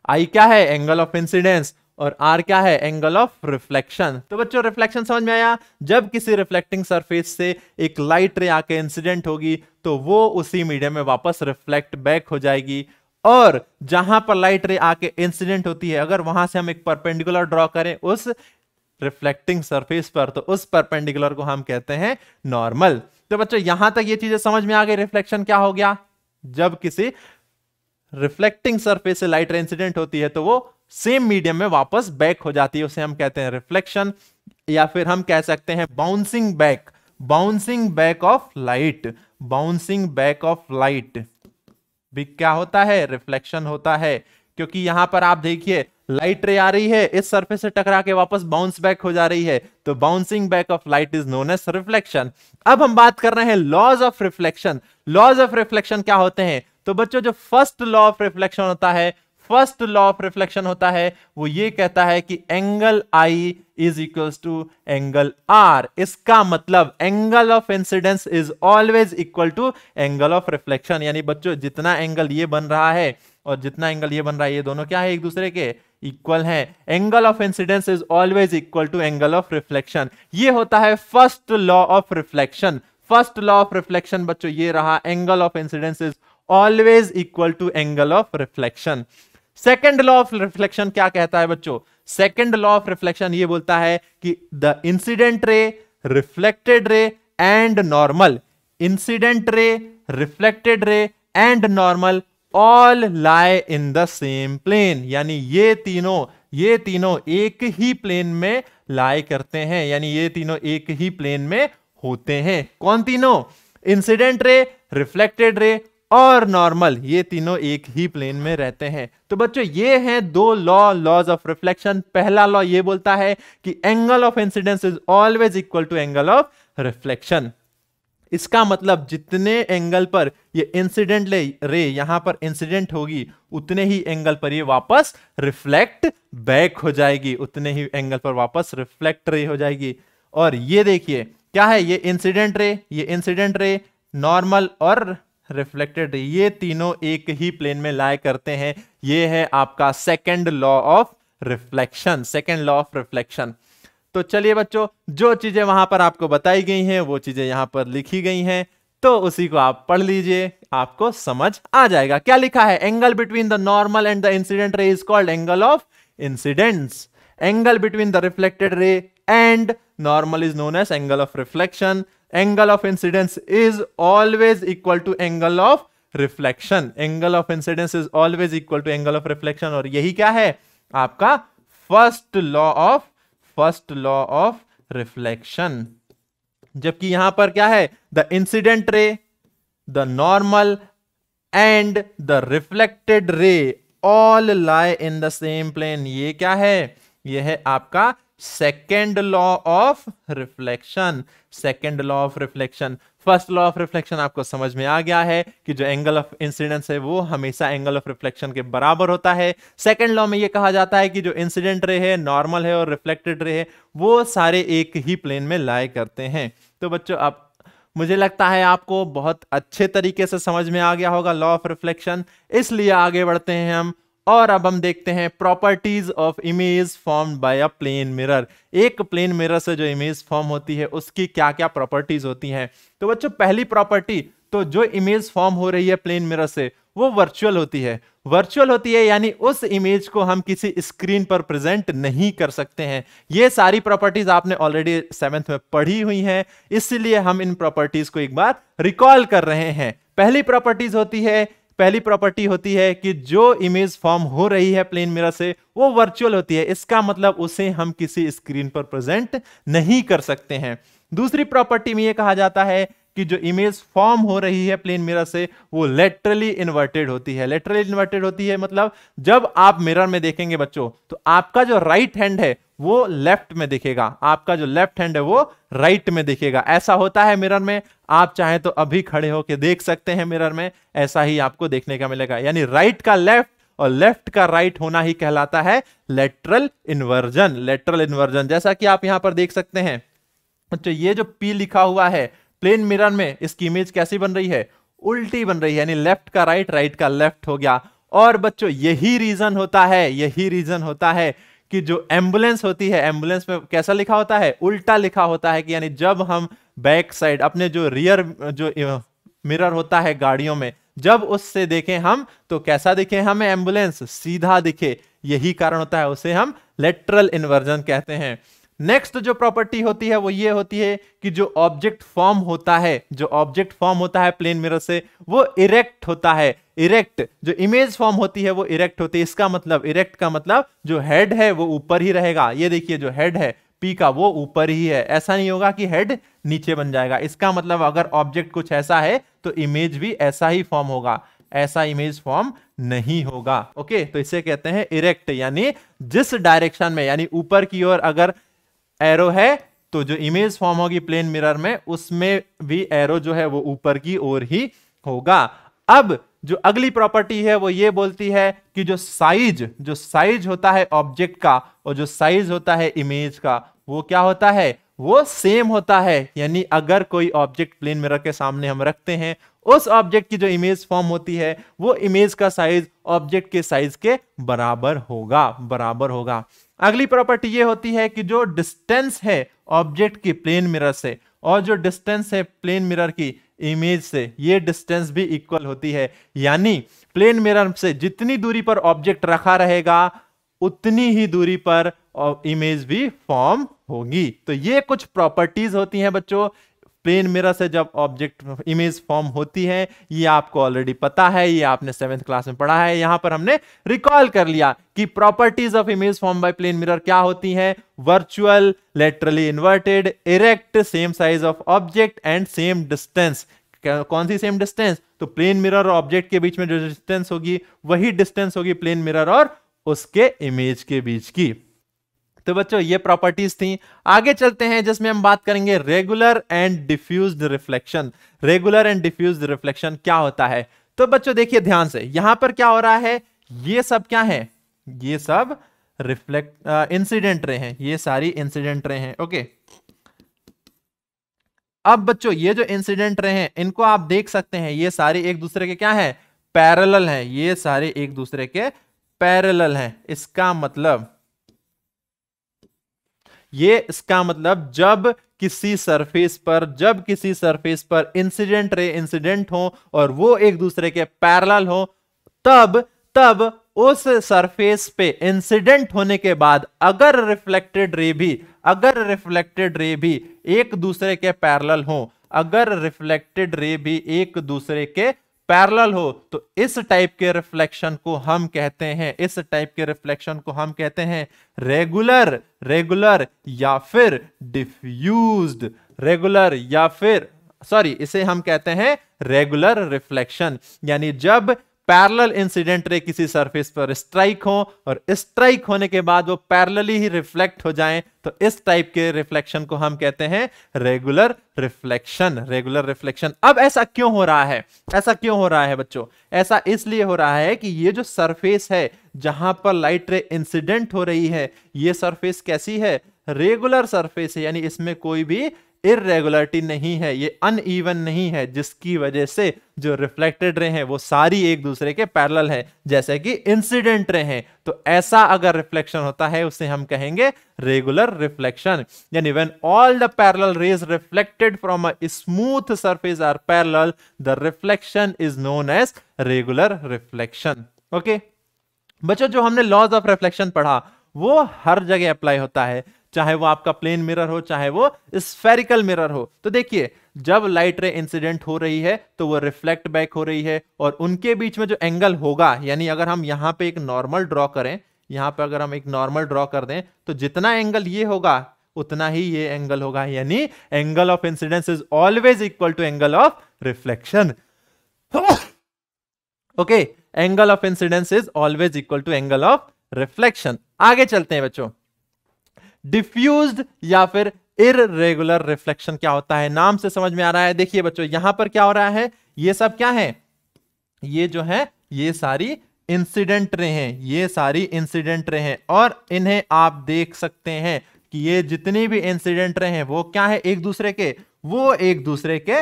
आई क्या है एंगल ऑफ इंसिडेंस और आर क्या है एंगल ऑफ रिफ्लेक्शन तो बच्चों रिफ्लेक्शन समझ में आया जब किसी रिफ्लेक्टिंग सरफेस से एक लाइट रे आके इंसिडेंट होगी तो वो उसी मीडियम में वापस रिफ्लेक्ट बैक हो जाएगी और जहां पर लाइट रे आके इंसिडेंट होती है अगर वहां से हम एक परपेंडिकुलर ड्रॉ करें उस रिफ्लेक्टिंग सरफेस पर तो उस परपेंडिकुलर को हम कहते हैं नॉर्मल तो बच्चों यहां तक ये चीजें समझ में आ गई रिफ्लेक्शन क्या हो गया जब किसी रिफ्लेक्टिंग सरफेस से लाइट इंसिडेंट होती है तो वो सेम मीडियम में वापस बैक हो जाती है उसे हम कहते हैं रिफ्लेक्शन या फिर हम कह सकते हैं bouncing back bouncing back of light bouncing back of light भी क्या होता है रिफ्लेक्शन होता है क्योंकि यहां पर आप देखिए लाइट रे आ रही है इस सरफेस से टकरा के वापस बाउंस बैक हो जा रही है तो bouncing back of light is known as reflection अब हम बात कर रहे हैं laws of reflection laws of reflection क्या होते हैं तो बच्चों जो फर्स्ट लॉ ऑफ रिफ्लेक्शन होता है फर्स्ट लॉ ऑफ रिफ्लेक्शन होता है वो ये कहता है कि angle I is equal to angle R इसका मतलब angle of incidence is always equal to angle of reflection यानी बच्चों जितना एंगल ये बन रहा है और जितना एंगल ये बन रहा है ये दोनों क्या है एक दूसरे के इक्वल है angle of incidence is always equal to angle of reflection ये होता है first law of reflection first law of reflection बच्चों ये रहा angle of incidence is always equal to angle of reflection second law of reflection क्या कहता है बच्चों सेकेंड लॉ ऑफ रिफ्लेक्शन ये बोलता है कि the incident ray reflected ray and normal incident ray reflected ray and normal all lie in the same plane यानी ये तीनों ये तीनों एक ही प्लेन में लाई करते हैं यानी ये तीनों एक ही प्लेन में होते हैं कौन तीनों इंसिडेंट रे रिफ्लेक्टेड रे और नॉर्मल ये तीनों एक ही प्लेन में रहते हैं तो बच्चों ये हैं दो लॉ लॉज ऑफ रिफ्लेक्शन पहला लॉ ये बोलता है कि angle of incidence is always equal to angle of reflection इसका मतलब जितने एंगल पर ये इंसिडेंट रे यहां पर इंसिडेंट होगी उतने ही एंगल पर ये वापस रिफ्लेक्ट बैक हो जाएगी उतने ही एंगल पर वापस रिफ्लेक्ट रे हो जाएगी और ये देखिए क्या है ये इंसिडेंट रे ये इंसिडेंट रे नॉर्मल और रिफ्लेक्टेड ये तीनों एक ही प्लेन में लाए करते हैं ये है आपका second law of reflection second law of reflection तो चलिए बच्चों जो चीजें वहां पर आपको बताई गई हैं वो चीजें यहां पर लिखी गई हैं तो उसी को आप पढ़ लीजिए आपको समझ आ जाएगा क्या लिखा है angle between the normal and the incident ray is called angle of incidence angle between the reflected ray and normal is known as angle of reflection angle of incidence is always equal to angle of reflection angle of incidence is always equal to angle of reflection और यही क्या है आपका first law of first law of reflection जबकि यहां पर क्या है द इंसिडेंट रे the normal and the reflected ray all lie in the same plane ये क्या है यह है आपका second law of reflection second law of reflection first law of reflection आपको समझ में आ गया है कि जो एंगल ऑफ इंसिडेंस है वो हमेशा एंगल ऑफ रिफ्लेक्शन के बराबर होता है सेकेंड लॉ में ये कहा जाता है कि जो इंसिडेंट रे है नॉर्मल है और रिफ्लेक्टेड रे है वो सारे एक ही प्लेन में लाए करते हैं तो बच्चों आप मुझे लगता है आपको बहुत अच्छे तरीके से समझ में आ गया होगा लॉ ऑफ रिफ्लेक्शन इसलिए आगे बढ़ते हैं हम और अब हम देखते हैं properties of image form by a plane mirror एक प्लेन मिरर से जो इमेज फॉर्म होती है उसकी क्या क्या प्रॉपर्टीज होती हैं तो बच्चों पहली प्रॉपर्टी तो जो इमेज फॉर्म हो रही है प्लेन मिरर से वो वर्चुअल होती है वर्चुअल होती है यानी उस इमेज को हम किसी स्क्रीन पर प्रेजेंट नहीं कर सकते हैं ये सारी प्रॉपर्टीज आपने ऑलरेडी सेवेंथ में पढ़ी हुई हैं इसलिए हम इन प्रॉपर्टीज को एक बार रिकॉल कर रहे हैं पहली प्रॉपर्टीज होती है पहली प्रॉपर्टी होती है कि जो इमेज फॉर्म हो रही है प्लेन मिरर से वो वर्चुअल होती है इसका मतलब उसे हम किसी स्क्रीन पर प्रेजेंट नहीं कर सकते हैं दूसरी प्रॉपर्टी में ये कहा जाता है कि जो इमेज फॉर्म हो रही है प्लेन मिरर से वो लेटरली इन्वर्टेड होती है लेटरली इन्वर्टेड होती है मतलब जब आप मिरर में देखेंगे बच्चों तो आपका जो राइट हैंड है वो लेफ्ट में दिखेगा आपका जो लेफ्ट हैंड है वो राइट में दिखेगा ऐसा होता है मिरर में आप चाहे तो अभी खड़े होकर देख सकते हैं मिरर में ऐसा ही आपको देखने का मिलेगा यानी राइट का लेफ्ट और लेफ्ट का राइट होना ही कहलाता है लेटरल इन्वर्जन लेटरल इन्वर्जन जैसा कि आप यहां पर देख सकते हैं अच्छा ये जो पी लिखा हुआ है प्लेन मिरर में इसकी इमेज कैसी बन रही है उल्टी बन रही है यानी लेफ्ट का राइट राइट का लेफ्ट हो गया और बच्चों यही रीजन होता है यही रीजन होता है कि जो एम्बुलेंस होती है एम्बुलेंस में कैसा लिखा होता है उल्टा लिखा होता है कि यानी जब हम बैक साइड अपने जो रियर जो मिरर होता है गाड़ियों में जब उससे देखें हम तो कैसा दिखे हमें एम्बुलेंस सीधा दिखे यही कारण होता है उसे हम लेटरल इन्वर्जन कहते हैं नेक्स्ट जो प्रॉपर्टी होती है वो ये होती है कि जो ऑब्जेक्ट फॉर्म होता है जो ऑब्जेक्ट फॉर्म होता है प्लेन मिरर से वो इरेक्ट होता है इरेक्ट जो इमेज फॉर्म होती है वो इरेक्ट होती है इसका मतलब इरेक्ट का मतलब जो हेड है वो ऊपर ही रहेगा ये देखिए जो हेड है पी का वो ऊपर ही है ऐसा नहीं होगा कि हेड नीचे बन जाएगा इसका मतलब अगर ऑब्जेक्ट कुछ ऐसा है तो इमेज भी ऐसा ही फॉर्म होगा ऐसा इमेज फॉर्म नहीं होगा ओके तो इसे कहते हैं इरेक्ट यानी जिस डायरेक्शन में यानी ऊपर की ओर अगर एरो है तो जो इमेज फॉर्म होगी प्लेन मिरर में उसमें भी एरो जो है वो ऊपर की ओर ही होगा अब जो अगली प्रॉपर्टी है वो ये बोलती है कि जो साइज जो साइज होता है ऑब्जेक्ट का और जो साइज होता है इमेज का वो क्या होता है वो सेम होता है यानी अगर कोई ऑब्जेक्ट प्लेन मिरर के सामने हम रखते हैं उस ऑब्जेक्ट की जो इमेज फॉर्म होती है वो इमेज का साइज ऑब्जेक्ट के साइज के बराबर होगा बराबर होगा अगली प्रॉपर्टी ये होती है कि जो डिस्टेंस है ऑब्जेक्ट की प्लेन मिरर से और जो डिस्टेंस है प्लेन मिरर की इमेज से ये डिस्टेंस भी इक्वल होती है यानी प्लेन मिरर से जितनी दूरी पर ऑब्जेक्ट रखा रहेगा उतनी ही दूरी पर इमेज भी फॉर्म होगी तो ये कुछ प्रॉपर्टीज होती हैं बच्चों प्लेन मिरर से जब ऑब्जेक्ट इमेज फॉर्म होती है ये आपको ऑलरेडी पता है ये आपने सेवेंथ क्लास में पढ़ा है यहां पर हमने रिकॉल कर लिया कि properties of image form by plane mirror क्या होती है virtual laterally inverted erect same size of object and same distance कौन सी सेम डिस्टेंस तो प्लेन मिरर और ऑब्जेक्ट के बीच में जो डिस्टेंस होगी वही डिस्टेंस होगी प्लेन मिरर और उसके इमेज के बीच की तो बच्चों ये प्रॉपर्टीज थी आगे चलते हैं जिसमें हम बात करेंगे regular and diffuse reflection regular and diffuse reflection क्या होता है तो बच्चों देखिए ध्यान से यहां पर क्या हो रहा है ये सब क्या है ये सब रिफ्लेक्ट इंसिडेंट रे हैं ये सारी इंसिडेंट रे हैं ओके अब बच्चों ये जो इंसिडेंट रे हैं इनको आप देख सकते हैं ये सारे एक दूसरे के क्या है पैरेलल हैं ये सारे एक दूसरे के पैरेलल हैं इसका मतलब ये इसका मतलब जब किसी सरफेस पर जब किसी सरफेस पर इंसिडेंट रे इंसिडेंट हो और वो एक दूसरे के पैरल हो तब तब उस सरफेस पे इंसिडेंट होने के बाद अगर रिफ्लेक्टेड रे भी अगर रिफ्लेक्टेड रे भी एक दूसरे के पैरल हो अगर रिफ्लेक्टेड रे भी एक दूसरे के पैरल हो तो इस टाइप के रिफ्लेक्शन को हम कहते हैं इस टाइप के रिफ्लेक्शन को हम कहते हैं रेगुलर रेगुलर या फिर डिफ्यूज रेगुलर या फिर सॉरी इसे हम कहते हैं रेगुलर रिफ्लेक्शन यानी जब पैरल इंसिडेंट रे किसी सरफेस पर स्ट्राइक हो और स्ट्राइक होने के बाद वो पैरलली ही रिफ्लेक्ट हो जाएं तो इस टाइप के रिफ्लेक्शन को हम कहते हैं रेगुलर रिफ्लेक्शन रेगुलर रिफ्लेक्शन अब ऐसा क्यों हो रहा है ऐसा क्यों हो रहा है बच्चों ऐसा इसलिए हो रहा है कि ये जो सरफेस है जहां पर लाइट रे इंसिडेंट हो रही है ये सरफेस कैसी है रेगुलर सरफेस है यानी इसमें कोई भी इरेगुलरिटी नहीं है ये अनईवन नहीं है जिसकी वजह से जो रिफ्लेक्टेड रे हैं वो सारी एक दूसरे के पैरल है जैसे कि इंसिडेंट रे हैं तो ऐसा अगर रिफ्लेक्शन होता है उसे हम कहेंगे रेगुलर रिफ्लेक्शन यानी when all the parallel rays reflected from a smooth surface are parallel the reflection is known as regular reflection okay बच्चों जो हमने लॉज ऑफ रिफ्लेक्शन पढ़ा वो हर जगह अप्लाई होता है चाहे वो आपका प्लेन मिरर हो चाहे वो स्फेरिकल मिरर हो तो देखिए जब लाइट रे इंसिडेंट हो रही है तो वो रिफ्लेक्ट बैक हो रही है और उनके बीच में जो एंगल होगा यानी अगर हम यहाँ पे एक नॉर्मल ड्रॉ करें यहाँ पे अगर हम एक नॉर्मल ड्रॉ कर दें तो जितना एंगल ये होगा उतना ही ये एंगल होगा यानी angle of incidence is always equal to angle of reflection okay angle of incidence is always equal to angle of reflection आगे चलते हैं बच्चों डिफ्यूज या फिर इरेगुलर रिफ्लेक्शन क्या होता है नाम से समझ में आ रहा है देखिए बच्चों यहां पर क्या हो रहा है ये सब क्या है ये जो है ये सारी इंसिडेंट रे हैं ये सारी इंसिडेंट रे हैं और इन्हें आप देख सकते हैं कि ये जितनी भी इंसिडेंट रे हैं वो क्या है एक दूसरे के वो एक दूसरे के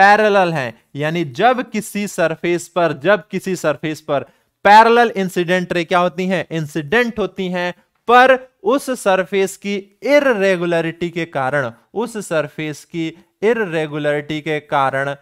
पैरेलल हैं यानी जब किसी सरफेस पर जब किसी सरफेस पर पैरेलल इंसिडेंट रे क्या होती हैं इंसिडेंट होती हैं पर उस सरफेस की इरेगुलरिटी के कारण उस सरफेस की इरेगुलरिटी के कारण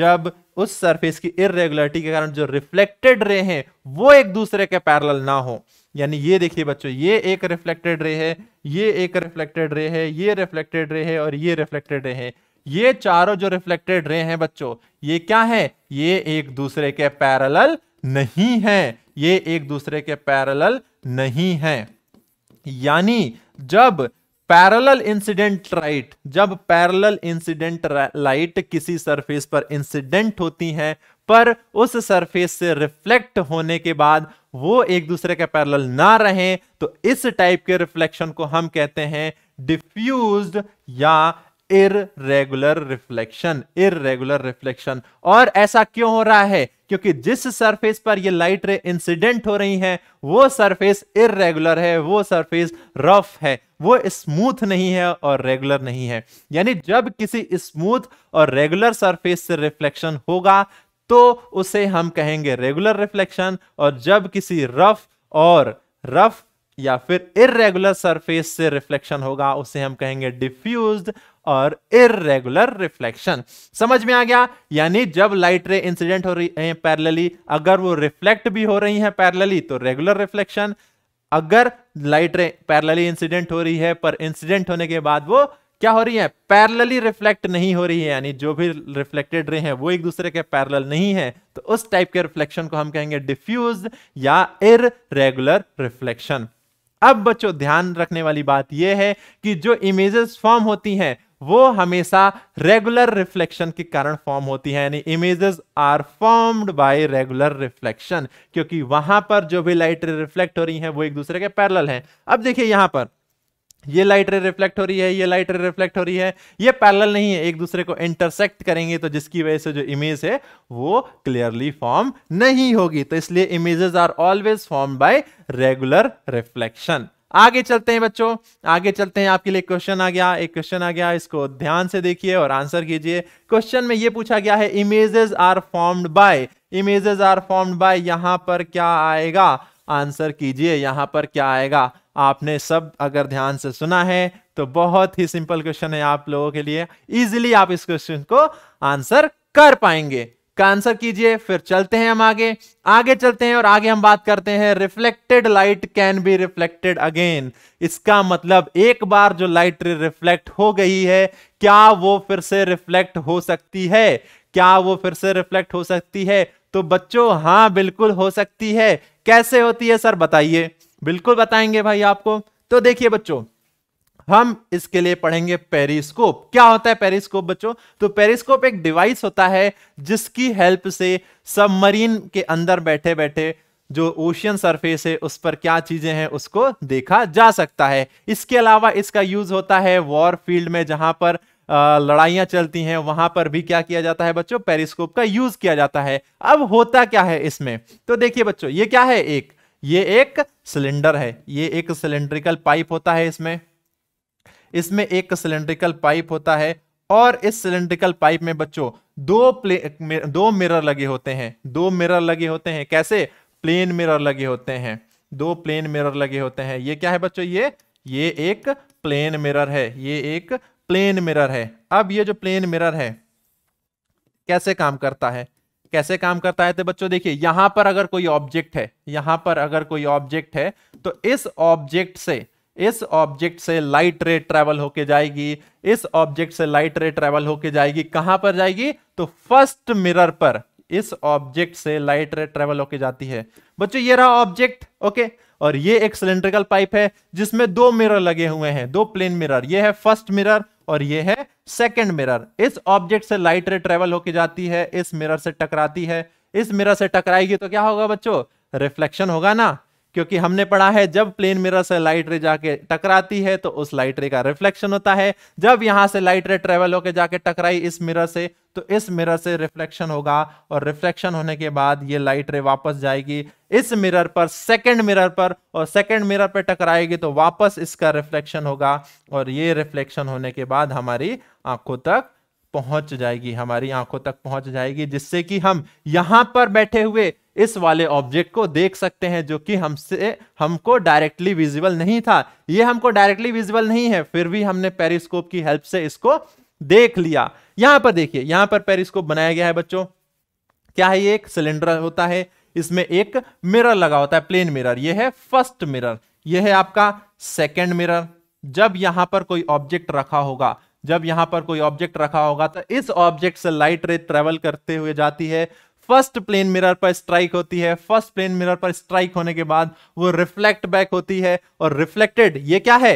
जब उस सरफेस की इरेगुलरिटी के कारण जो रिफ्लेक्टेड रे हैं वो एक दूसरे के पैरेलल ना हो यानी ये देखिए बच्चों ये एक रिफ्लेक्टेड रे है ये एक रिफ्लेक्टेड रे है ये रिफ्लेक्टेड रे है और ये रिफ्लेक्टेड रे है ये चारों जो रिफ्लेक्टेड रे हैं बच्चों ये क्या है ये एक दूसरे के पैरेलल नहीं है ये एक दूसरे के पैरेलल नहीं है यानी जब पैरेलल इंसिडेंट लाइट जब पैरेलल इंसिडेंट लाइट किसी सरफेस पर इंसिडेंट होती है पर उस सरफेस से रिफ्लेक्ट होने के बाद वो एक दूसरे के पैरेलल ना रहे तो इस टाइप के रिफ्लेक्शन को हम कहते हैं डिफ्यूज या इरेगुलर रिफ्लेक्शन इरेगुलर रिफ्लेक्शन और ऐसा क्यों हो रहा है क्योंकि जिस सरफेस पर ये लाइट रे इंसिडेंट हो रही हैं वो सरफेस इरेगुलर है वो सरफेस रफ है वो स्मूथ नहीं है और रेगुलर नहीं है यानी जब किसी स्मूथ और रेगुलर सरफेस से रिफ्लेक्शन होगा तो उसे हम कहेंगे रेगुलर रिफ्लेक्शन और जब किसी रफ और रफ या फिर इरेगुलर सरफेस से रिफ्लेक्शन होगा उसे हम कहेंगे डिफ्यूज्ड और इरेगुलर रिफ्लेक्शन समझ में आ गया यानी जब लाइट रे इंसिडेंट हो रही है पैरेलली अगर वो रिफ्लेक्ट भी हो रही है पैरेलली तो रेगुलर रिफ्लेक्शन अगर लाइट रे पैरेलली इंसिडेंट हो रही है पर इंसिडेंट होने के बाद वो क्या हो रही है पैरेलली रिफ्लेक्ट नहीं हो रही है यानी जो भी रिफ्लेक्टेड रे हैं वो एक दूसरे के पैरेलल नहीं है तो उस टाइप के रिफ्लेक्शन को हम कहेंगे डिफ्यूज या इरेगुलर रिफ्लेक्शन अब बच्चों ध्यान रखने वाली बात यह है कि जो इमेजेस फॉर्म होती हैं वो हमेशा रेगुलर रिफ्लेक्शन के कारण फॉर्म होती है यानी images are formed by regular reflection क्योंकि वहां पर जो भी लाइट रिफ्लेक्ट हो रही है वो एक दूसरे के पैरल है अब देखिए यहां पर ये लाइट रे रिफ्लेक्ट हो रही है ये लाइट रे रिफ्लेक्ट हो रही है ये पैरेलल नहीं है एक दूसरे को इंटरसेक्ट करेंगे तो जिसकी वजह से जो इमेज है वो क्लियरली फॉर्म नहीं होगी तो इसलिए images are always form by regular reflection आगे चलते हैं बच्चों आगे चलते हैं आपके लिए क्वेश्चन आ गया एक क्वेश्चन आ गया इसको ध्यान से देखिए और आंसर कीजिए क्वेश्चन में ये पूछा गया है images are formed by images are formed by यहां पर क्या आएगा आंसर कीजिए यहां पर क्या आएगा आपने सब अगर ध्यान से सुना है तो बहुत ही सिंपल क्वेश्चन है आप लोगों के लिए इजिली आप इस क्वेश्चन को आंसर कर पाएंगे का आंसर कीजिए फिर चलते हैं हम आगे आगे चलते हैं और आगे हम बात करते हैं reflected light can be reflected again इसका मतलब एक बार जो लाइट रिफ्लेक्ट हो गई है क्या वो फिर से रिफ्लेक्ट हो सकती है क्या वो फिर से रिफ्लेक्ट हो सकती है तो बच्चों हाँ बिल्कुल हो सकती है कैसे होती है सर बताइए बिल्कुल बताएंगे भाई आपको तो देखिए बच्चों हम इसके लिए पढ़ेंगे पेरिस्कोप क्या होता है पेरिस्कोप बच्चों तो पेरिस्कोप एक डिवाइस होता है जिसकी हेल्प से सबमरीन के अंदर बैठे बैठे जो ओशियन सरफेस है उस पर क्या चीजें हैं उसको देखा जा सकता है इसके अलावा इसका यूज होता है वॉर फील्ड में जहां पर लड़ाइयां चलती हैं वहां पर भी क्या किया जाता है बच्चों पेरिस्कोप का यूज किया जाता है अब होता क्या है इसमें तो देखिए बच्चों ये क्या है एक ये एक सिलेंडर है ये एक सिलेंड्रिकल पाइप होता है इसमें इसमें एक सिलेंड्रिकल पाइप होता है और इस सिलेंड्रिकल पाइप में बच्चों दो प्ले दो मिरर लगे होते हैं दो मिरर लगे होते हैं कैसे प्लेन मिरर लगे होते हैं दो प्लेन मिरर लगे होते हैं ये क्या है बच्चों ये ये एक प्लेन मिरर है ये एक प्लेन मिरर है अब ये जो प्लेन मिरर है कैसे काम करता है कैसे काम करता है तो बच्चों देखिए यहां पर अगर कोई ऑब्जेक्ट है यहां पर अगर कोई ऑब्जेक्ट है तो इस ऑब्जेक्ट से इस ऑब्जेक्ट से लाइट रे ट्रेवल होके जाएगी इस ऑब्जेक्ट से लाइट रे ट्रेवल होके जाएगी कहां पर जाएगी तो फर्स्ट मिरर पर इस ऑब्जेक्ट से लाइट रे ट्रेवल होके जाती है बच्चों ये रहा ऑब्जेक्ट ओके और ये एक सिलेंड्रिकल पाइप है जिसमें दो मिरर लगे हुए हैं दो प्लेन मिरर ये है फर्स्ट मिरर और ये है सेकंड मिरर इस ऑब्जेक्ट से लाइट रे ट्रेवल होके जाती है इस मिरर से टकराती है इस मिरर से टकराएगी तो क्या होगा बच्चों रिफ्लेक्शन होगा ना क्योंकि हमने पढ़ा है जब प्लेन मिरर से लाइट रे जाके टकराती है तो उस लाइट रे का रिफ्लेक्शन होता है जब यहां से लाइट रे ट्रेवल होकर जाके टकराई इस मिरर से तो इस मिरर से रिफ्लेक्शन होगा और रिफ्लेक्शन होने के बाद ये लाइट रे वापस जाएगी इस मिरर पर सेकंड मिरर पर और सेकंड मिरर पर टकराएगी तो वापस इसका रिफ्लेक्शन होगा और ये रिफ्लेक्शन होने के बाद हमारी आंखों तक पहुंच जाएगी हमारी आंखों तक पहुंच जाएगी जिससे कि हम यहां पर बैठे हुए इस वाले ऑब्जेक्ट को देख सकते हैं जो कि हमसे हमको डायरेक्टली विजिबल नहीं था ये हमको डायरेक्टली विजिबल नहीं है फिर भी हमने पेरिस्कोप की हेल्प से इसको देख लिया यहां पर देखिए यहां पर पेरिस्कोप बनाया गया है बच्चों क्या है ये एक सिलेंडर होता है इसमें एक मिरर लगा होता है प्लेन मिरर यह है फर्स्ट मिरर यह है आपका सेकेंड मिरर जब यहां पर कोई ऑब्जेक्ट रखा होगा जब यहां पर कोई ऑब्जेक्ट रखा होगा तो इस ऑब्जेक्ट से लाइट रे ट्रेवल करते हुए जाती है फर्स्ट प्लेन मिरर पर स्ट्राइक होती है फर्स्ट प्लेन मिरर पर स्ट्राइक होने के बाद वो रिफ्लेक्ट बैक होती है और रिफ्लेक्टेड ये क्या है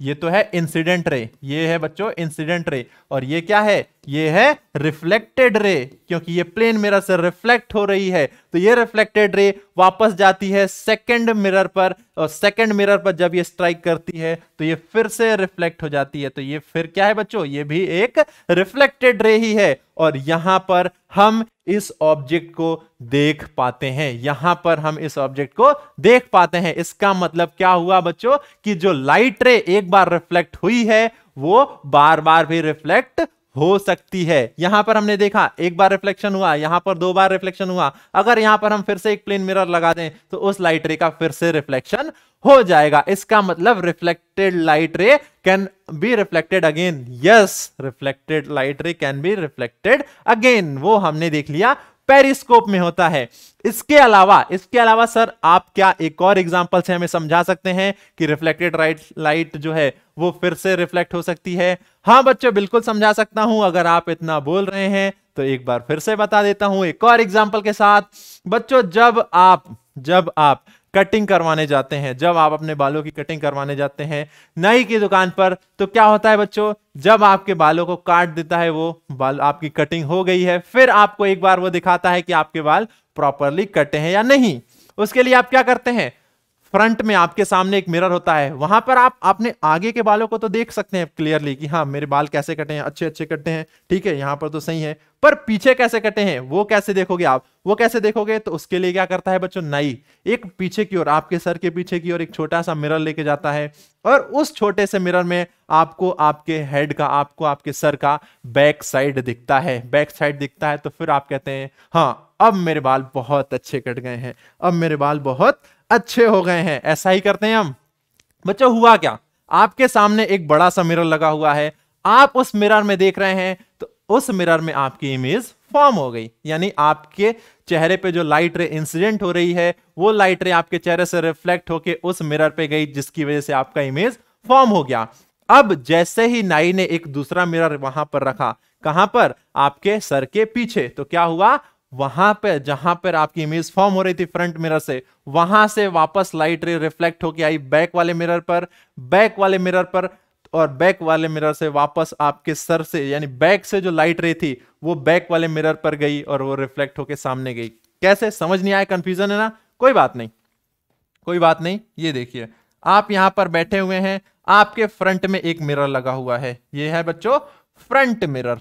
ये तो है इंसिडेंट रे ये है बच्चों इंसिडेंट रे और ये क्या है ये है रिफ्लेक्टेड रे क्योंकि ये प्लेन मिरर से रिफ्लेक्ट हो रही है तो ये रिफ्लेक्टेड रे वापस जाती है सेकंड मिरर पर और सेकंड मिरर पर जब ये स्ट्राइक करती है तो ये फिर से रिफ्लेक्ट हो जाती है तो ये फिर क्या है बच्चों ये भी एक रिफ्लेक्टेड रे ही है और यहां पर हम इस ऑब्जेक्ट को देख पाते हैं यहां पर हम इस ऑब्जेक्ट को देख पाते हैं इसका मतलब क्या हुआ बच्चों कि जो लाइट रे एक बार रिफ्लेक्ट हुई है वो बार बार भी रिफ्लेक्ट हो सकती है यहां पर हमने देखा एक बार रिफ्लेक्शन हुआ यहां पर दो बार रिफ्लेक्शन हुआ अगर यहां पर हम फिर से एक प्लेन मिरर लगा दें तो उस लाइट रे का फिर से रिफ्लेक्शन हो जाएगा इसका मतलब reflected light ray can be reflected again yes reflected light ray can be reflected again वो हमने देख लिया पेरिस्कोप में होता है इसके अलावा इसके अलावा सर आप क्या एक और एग्जाम्पल से हमें समझा सकते हैं कि रिफ्लेक्टेड राइट लाइट जो है वो फिर से रिफ्लेक्ट हो सकती है हाँ बच्चों बिल्कुल समझा सकता हूं अगर आप इतना बोल रहे हैं तो एक बार फिर से बता देता हूं एक और एग्जाम्पल के साथ बच्चों जब आप जब आप कटिंग करवाने जाते हैं जब आप अपने बालों की कटिंग करवाने जाते हैं नई की दुकान पर तो क्या होता है बच्चों जब आपके बालों को काट देता है वो बाल आपकी कटिंग हो गई है फिर आपको एक बार वो दिखाता है कि आपके बाल प्रॉपरली कटे हैं या नहीं उसके लिए आप क्या करते हैं फ्रंट में आपके सामने एक मिरर होता है वहां पर आप अपने आगे के बालों को तो देख सकते हैं क्लियरली कि हाँ मेरे बाल कैसे कटे हैं अच्छे अच्छे कटे हैं ठीक है यहाँ पर तो सही है पर पीछे कैसे कटे हैं वो कैसे देखोगे आप वो कैसे देखोगे तो उसके लिए क्या करता है बच्चों नई एक पीछे की ओर आपके सर के पीछे की ओर एक छोटा सा मिरर लेके जाता है और उस छोटे से मिरर में आपको आपके हेड का आपको आपके सर का बैक साइड दिखता है बैक साइड दिखता है तो फिर आप कहते हैं हाँ अब मेरे बाल बहुत अच्छे कट गए हैं अब मेरे बाल बहुत अच्छे हो गए हैं ऐसा ही करते हैं हम बच्चों हुआ क्या आपके सामने एक बड़ा सा मिरर लगा हुआ है आप उस मिरर में देख रहे हैं तो उस मिरर में आपकी इमेज फॉर्म हो गई यानी आपके चेहरे पे जो लाइट रे इंसिडेंट हो रही है वो लाइट रे आपके चेहरे से रिफ्लेक्ट होके उस मिरर पे गई जिसकी वजह से आपका इमेज फॉर्म हो गया अब जैसे ही नाई ने एक दूसरा मिरर वहां पर रखा कहां पर आपके सर के पीछे तो क्या हुआ वहां पर जहां पर आपकी इमेज फॉर्म हो रही थी फ्रंट मिरर से वहां से वापस लाइट रे रिफ्लेक्ट होके आई बैक वाले मिरर पर बैक वाले मिरर पर और बैक वाले मिरर से वापस आपके सर से यानी बैक से जो लाइट रे थी वो बैक वाले मिरर पर गई और वो रिफ्लेक्ट होके सामने गई कैसे समझ नहीं आया कंफ्यूजन है ना कोई बात नहीं कोई बात नहीं ये देखिए आप यहां पर बैठे हुए हैं आपके फ्रंट में एक मिरर लगा हुआ है ये है बच्चों फ्रंट मिरर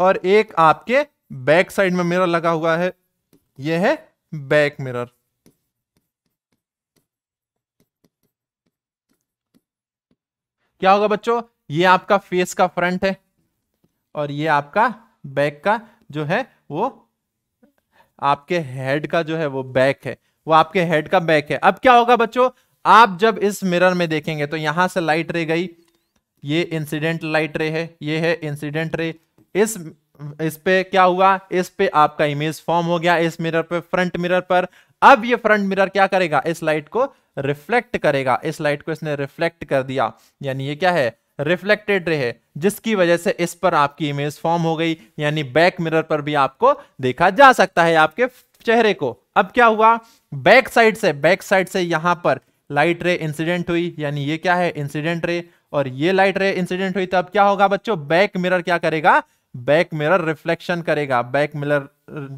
और एक आपके बैक साइड में मिरर लगा हुआ है यह है बैक मिरर क्या होगा बच्चों ये आपका फेस का फ्रंट है और ये आपका बैक का जो है वो आपके हेड का जो है वो बैक है वो आपके हेड का बैक है अब क्या होगा बच्चों आप जब इस मिरर में देखेंगे तो यहां से लाइट रे गई ये इंसिडेंट लाइट रे है ये है इंसिडेंट रे इस इस पे क्या हुआ इस पे आपका इमेज फॉर्म हो गया इस मिरर पे फ्रंट मिरर पर अब ये फ्रंट मिरर क्या करेगा इस लाइट को रिफ्लेक्ट करेगा इस लाइट को इसने रिफ्लेक्ट कर दिया यानी ये क्या है रिफ्लेक्टेड रहे जिसकी वजह से इस पर आपकी इमेज फॉर्म हो गई यानी बैक मिरर पर भी आपको देखा जा सकता है आपके चेहरे को अब क्या हुआ बैक साइड से बैक साइड से यहां पर लाइट रे इंसिडेंट हुई यानी ये क्या है इंसिडेंट रे और ये लाइट रे इंसिडेंट हुई तो अब क्या होगा बच्चों बैक मिरर क्या करेगा बैक मिरर रिफ्लेक्शन करेगा बैक मिरर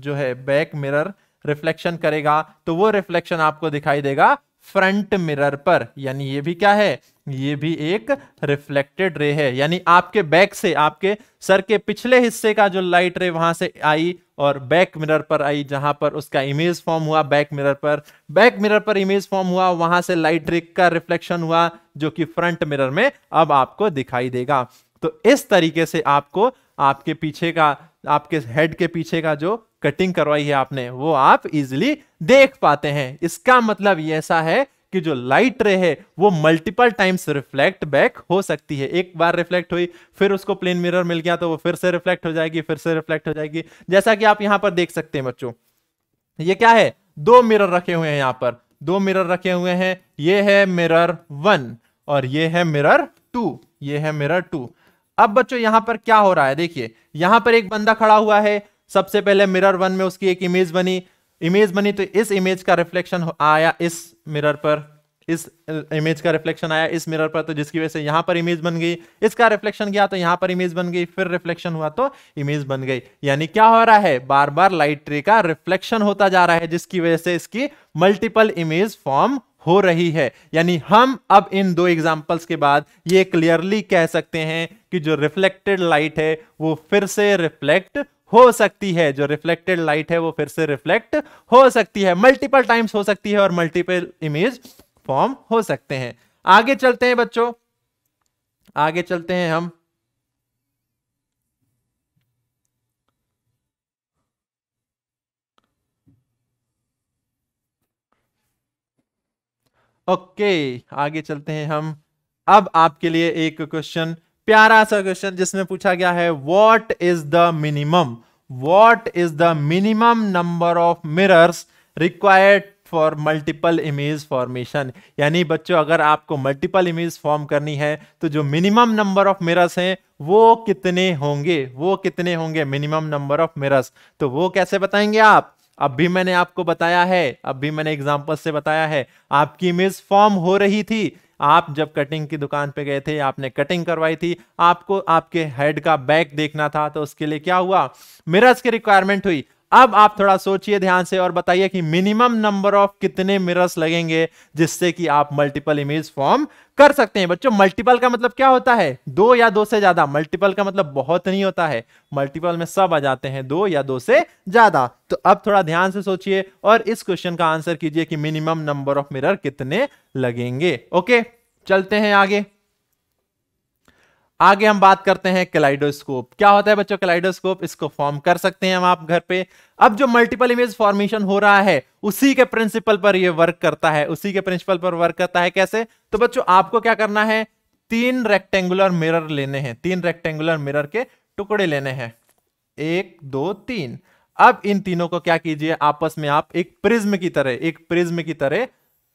जो है बैक मिरर रिफ्लेक्शन करेगा तो वो रिफ्लेक्शन आपको दिखाई देगा फ्रंट मिरर पर यानी ये भी क्या है ये भी एक रिफ्लेक्टेड रे है यानी आपके बैक से आपके सर के पिछले हिस्से का जो लाइट रे वहां से आई और बैक मिरर पर आई जहां पर उसका इमेज फॉर्म हुआ बैक मिरर पर बैक मिरर पर इमेज फॉर्म हुआ वहां से लाइट रे का रिफ्लेक्शन हुआ जो कि फ्रंट मिरर में अब आपको दिखाई देगा तो इस तरीके से आपको आपके पीछे का आपके हेड के पीछे का जो कटिंग करवाई है आपने वो आप इजिली देख पाते हैं इसका मतलब ये ऐसा है कि जो लाइट रे है वो मल्टीपल टाइम्स रिफ्लेक्ट बैक हो सकती है एक बार रिफ्लेक्ट हुई फिर उसको प्लेन मिरर मिल गया तो वो फिर से रिफ्लेक्ट हो जाएगी फिर से रिफ्लेक्ट हो जाएगी जैसा कि आप यहां पर देख सकते हैं बच्चों ये क्या है दो मिरर रखे हुए हैं यहां पर दो मिरर रखे हुए हैं ये है मिरर वन और ये है मिरर टू ये है मिरर टू अब बच्चों यहां पर क्या हो रहा है देखिए यहां पर एक बंदा खड़ा हुआ है सबसे पहले मिरर वन में उसकी एक इमेज बनी इमेज बनी तो इस इमेज का रिफ्लेक्शन आया इस मिरर पर इस इमेज का रिफ्लेक्शन आया इस मिरर पर तो जिसकी वजह से यहां पर इमेज बन गई इसका रिफ्लेक्शन गया तो यहां पर इमेज बन गई फिर रिफ्लेक्शन हुआ तो इमेज बन गई यानी क्या हो रहा है बार बार लाइट ट्री का रिफ्लेक्शन होता जा रहा है जिसकी वजह से इसकी मल्टीपल इमेज फॉर्म हो रही है यानी हम अब इन दो एग्जाम्पल्स के बाद ये क्लियरली कह सकते हैं कि जो रिफ्लेक्टेड लाइट है वो फिर से रिफ्लेक्ट हो सकती है जो रिफ्लेक्टेड लाइट है वो फिर से रिफ्लेक्ट हो सकती है मल्टीपल टाइम्स हो सकती है और मल्टीपल इमेज फॉर्म हो सकते हैं आगे चलते हैं बच्चों आगे चलते हैं हम ओके okay, आगे चलते हैं हम अब आपके लिए एक क्वेश्चन प्यारा सा क्वेश्चन जिसमें पूछा गया है what is the minimum what is the minimum number of mirrors required for multiple image formation यानी बच्चों अगर आपको मल्टीपल इमेज फॉर्म करनी है तो जो मिनिमम नंबर ऑफ मिरर्स हैं वो कितने होंगे वो कितने होंगे मिनिमम नंबर ऑफ मिरर्स तो वो कैसे बताएंगे आप अब भी मैंने आपको बताया है अब भी मैंने एग्जाम्पल से बताया है आपकी इमेज फॉर्म हो रही थी आप जब कटिंग की दुकान पे गए थे आपने कटिंग करवाई थी आपको आपके हेड का बैक देखना था तो उसके लिए क्या हुआ मिरर्स की रिक्वायरमेंट हुई अब आप थोड़ा सोचिए ध्यान से और बताइए कि मिनिमम नंबर ऑफ कितने मिरर्स लगेंगे जिससे कि आप मल्टीपल इमेज फॉर्म कर सकते हैं बच्चों मल्टीपल का मतलब क्या होता है दो या दो से ज्यादा मल्टीपल का मतलब बहुत नहीं होता है मल्टीपल में सब आ जाते हैं दो या दो से ज्यादा तो अब थोड़ा ध्यान से सोचिए और इस क्वेश्चन का आंसर कीजिए कि मिनिमम नंबर ऑफ मिरर कितने लगेंगे ओके चलते हैं आगे आगे हम बात करते हैं क्लाइडोस्कोप क्या होता है बच्चों क्लाइडोस्कोप इसको फॉर्म कर सकते हैं हम आप घर पे अब जो मल्टीपल इमेज फॉर्मेशन हो रहा है उसी के प्रिंसिपल पर ये वर्क करता है उसी के प्रिंसिपल पर वर्क करता है कैसे तो बच्चों आपको क्या करना है तीन रेक्टेंगुलर मिरर लेने हैं तीन रेक्टेंगुलर मिरर के टुकड़े लेने हैं एक दो तीन अब इन तीनों को क्या कीजिए आपस में आप एक प्रिज्म की तरह एक प्रिज्म की तरह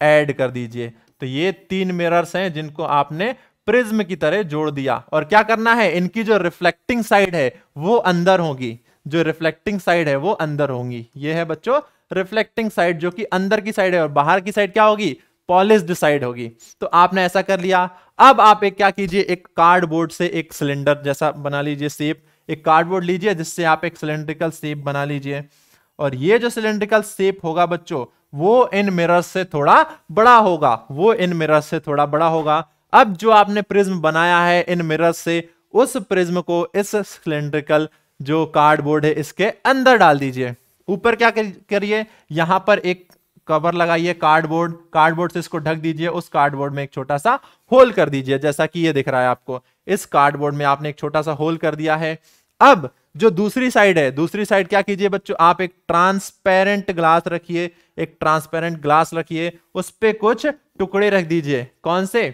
ऐड कर दीजिए तो ये तीन मिरर्स हैं जिनको आपने प्रिज्म की तरह जोड़ दिया और क्या करना है इनकी जो रिफ्लेक्टिंग साइड है वो अंदर होगी जो रिफ्लेक्टिंग साइड है वो अंदर होगी ये है बच्चों रिफ्लेक्टिंग साइड जो कि अंदर की साइड है और बाहर की साइड क्या होगी पॉलिस्ड साइड होगी तो आपने ऐसा कर लिया अब आप एक क्या कीजिए एक कार्डबोर्ड से एक सिलेंडर जैसा बना लीजिए सेप एक कार्डबोर्ड लीजिए जिससे आप एक सिलेंड्रिकल सेप बना लीजिए और ये जो सिलेंड्रिकल सेप होगा बच्चों वो इन मिरर से थोड़ा बड़ा होगा वो इन मिरर से थोड़ा बड़ा होगा अब जो आपने प्रिज्म बनाया है इन मिरर से उस प्रिज्म को इस सिलेंड्रिकल जो कार्डबोर्ड है इसके अंदर डाल दीजिए ऊपर क्या करिए यहां पर एक कवर लगाइए कार्डबोर्ड कार्डबोर्ड से इसको ढक दीजिए उस कार्डबोर्ड में एक छोटा सा होल कर दीजिए जैसा कि ये दिख रहा है आपको इस कार्डबोर्ड में आपने एक छोटा सा होल कर दिया है अब जो दूसरी साइड है दूसरी साइड क्या कीजिए बच्चों आप एक ट्रांसपेरेंट ग्लास रखिए एक ट्रांसपेरेंट ग्लास रखिए उस पर कुछ टुकड़े रख दीजिए कौन से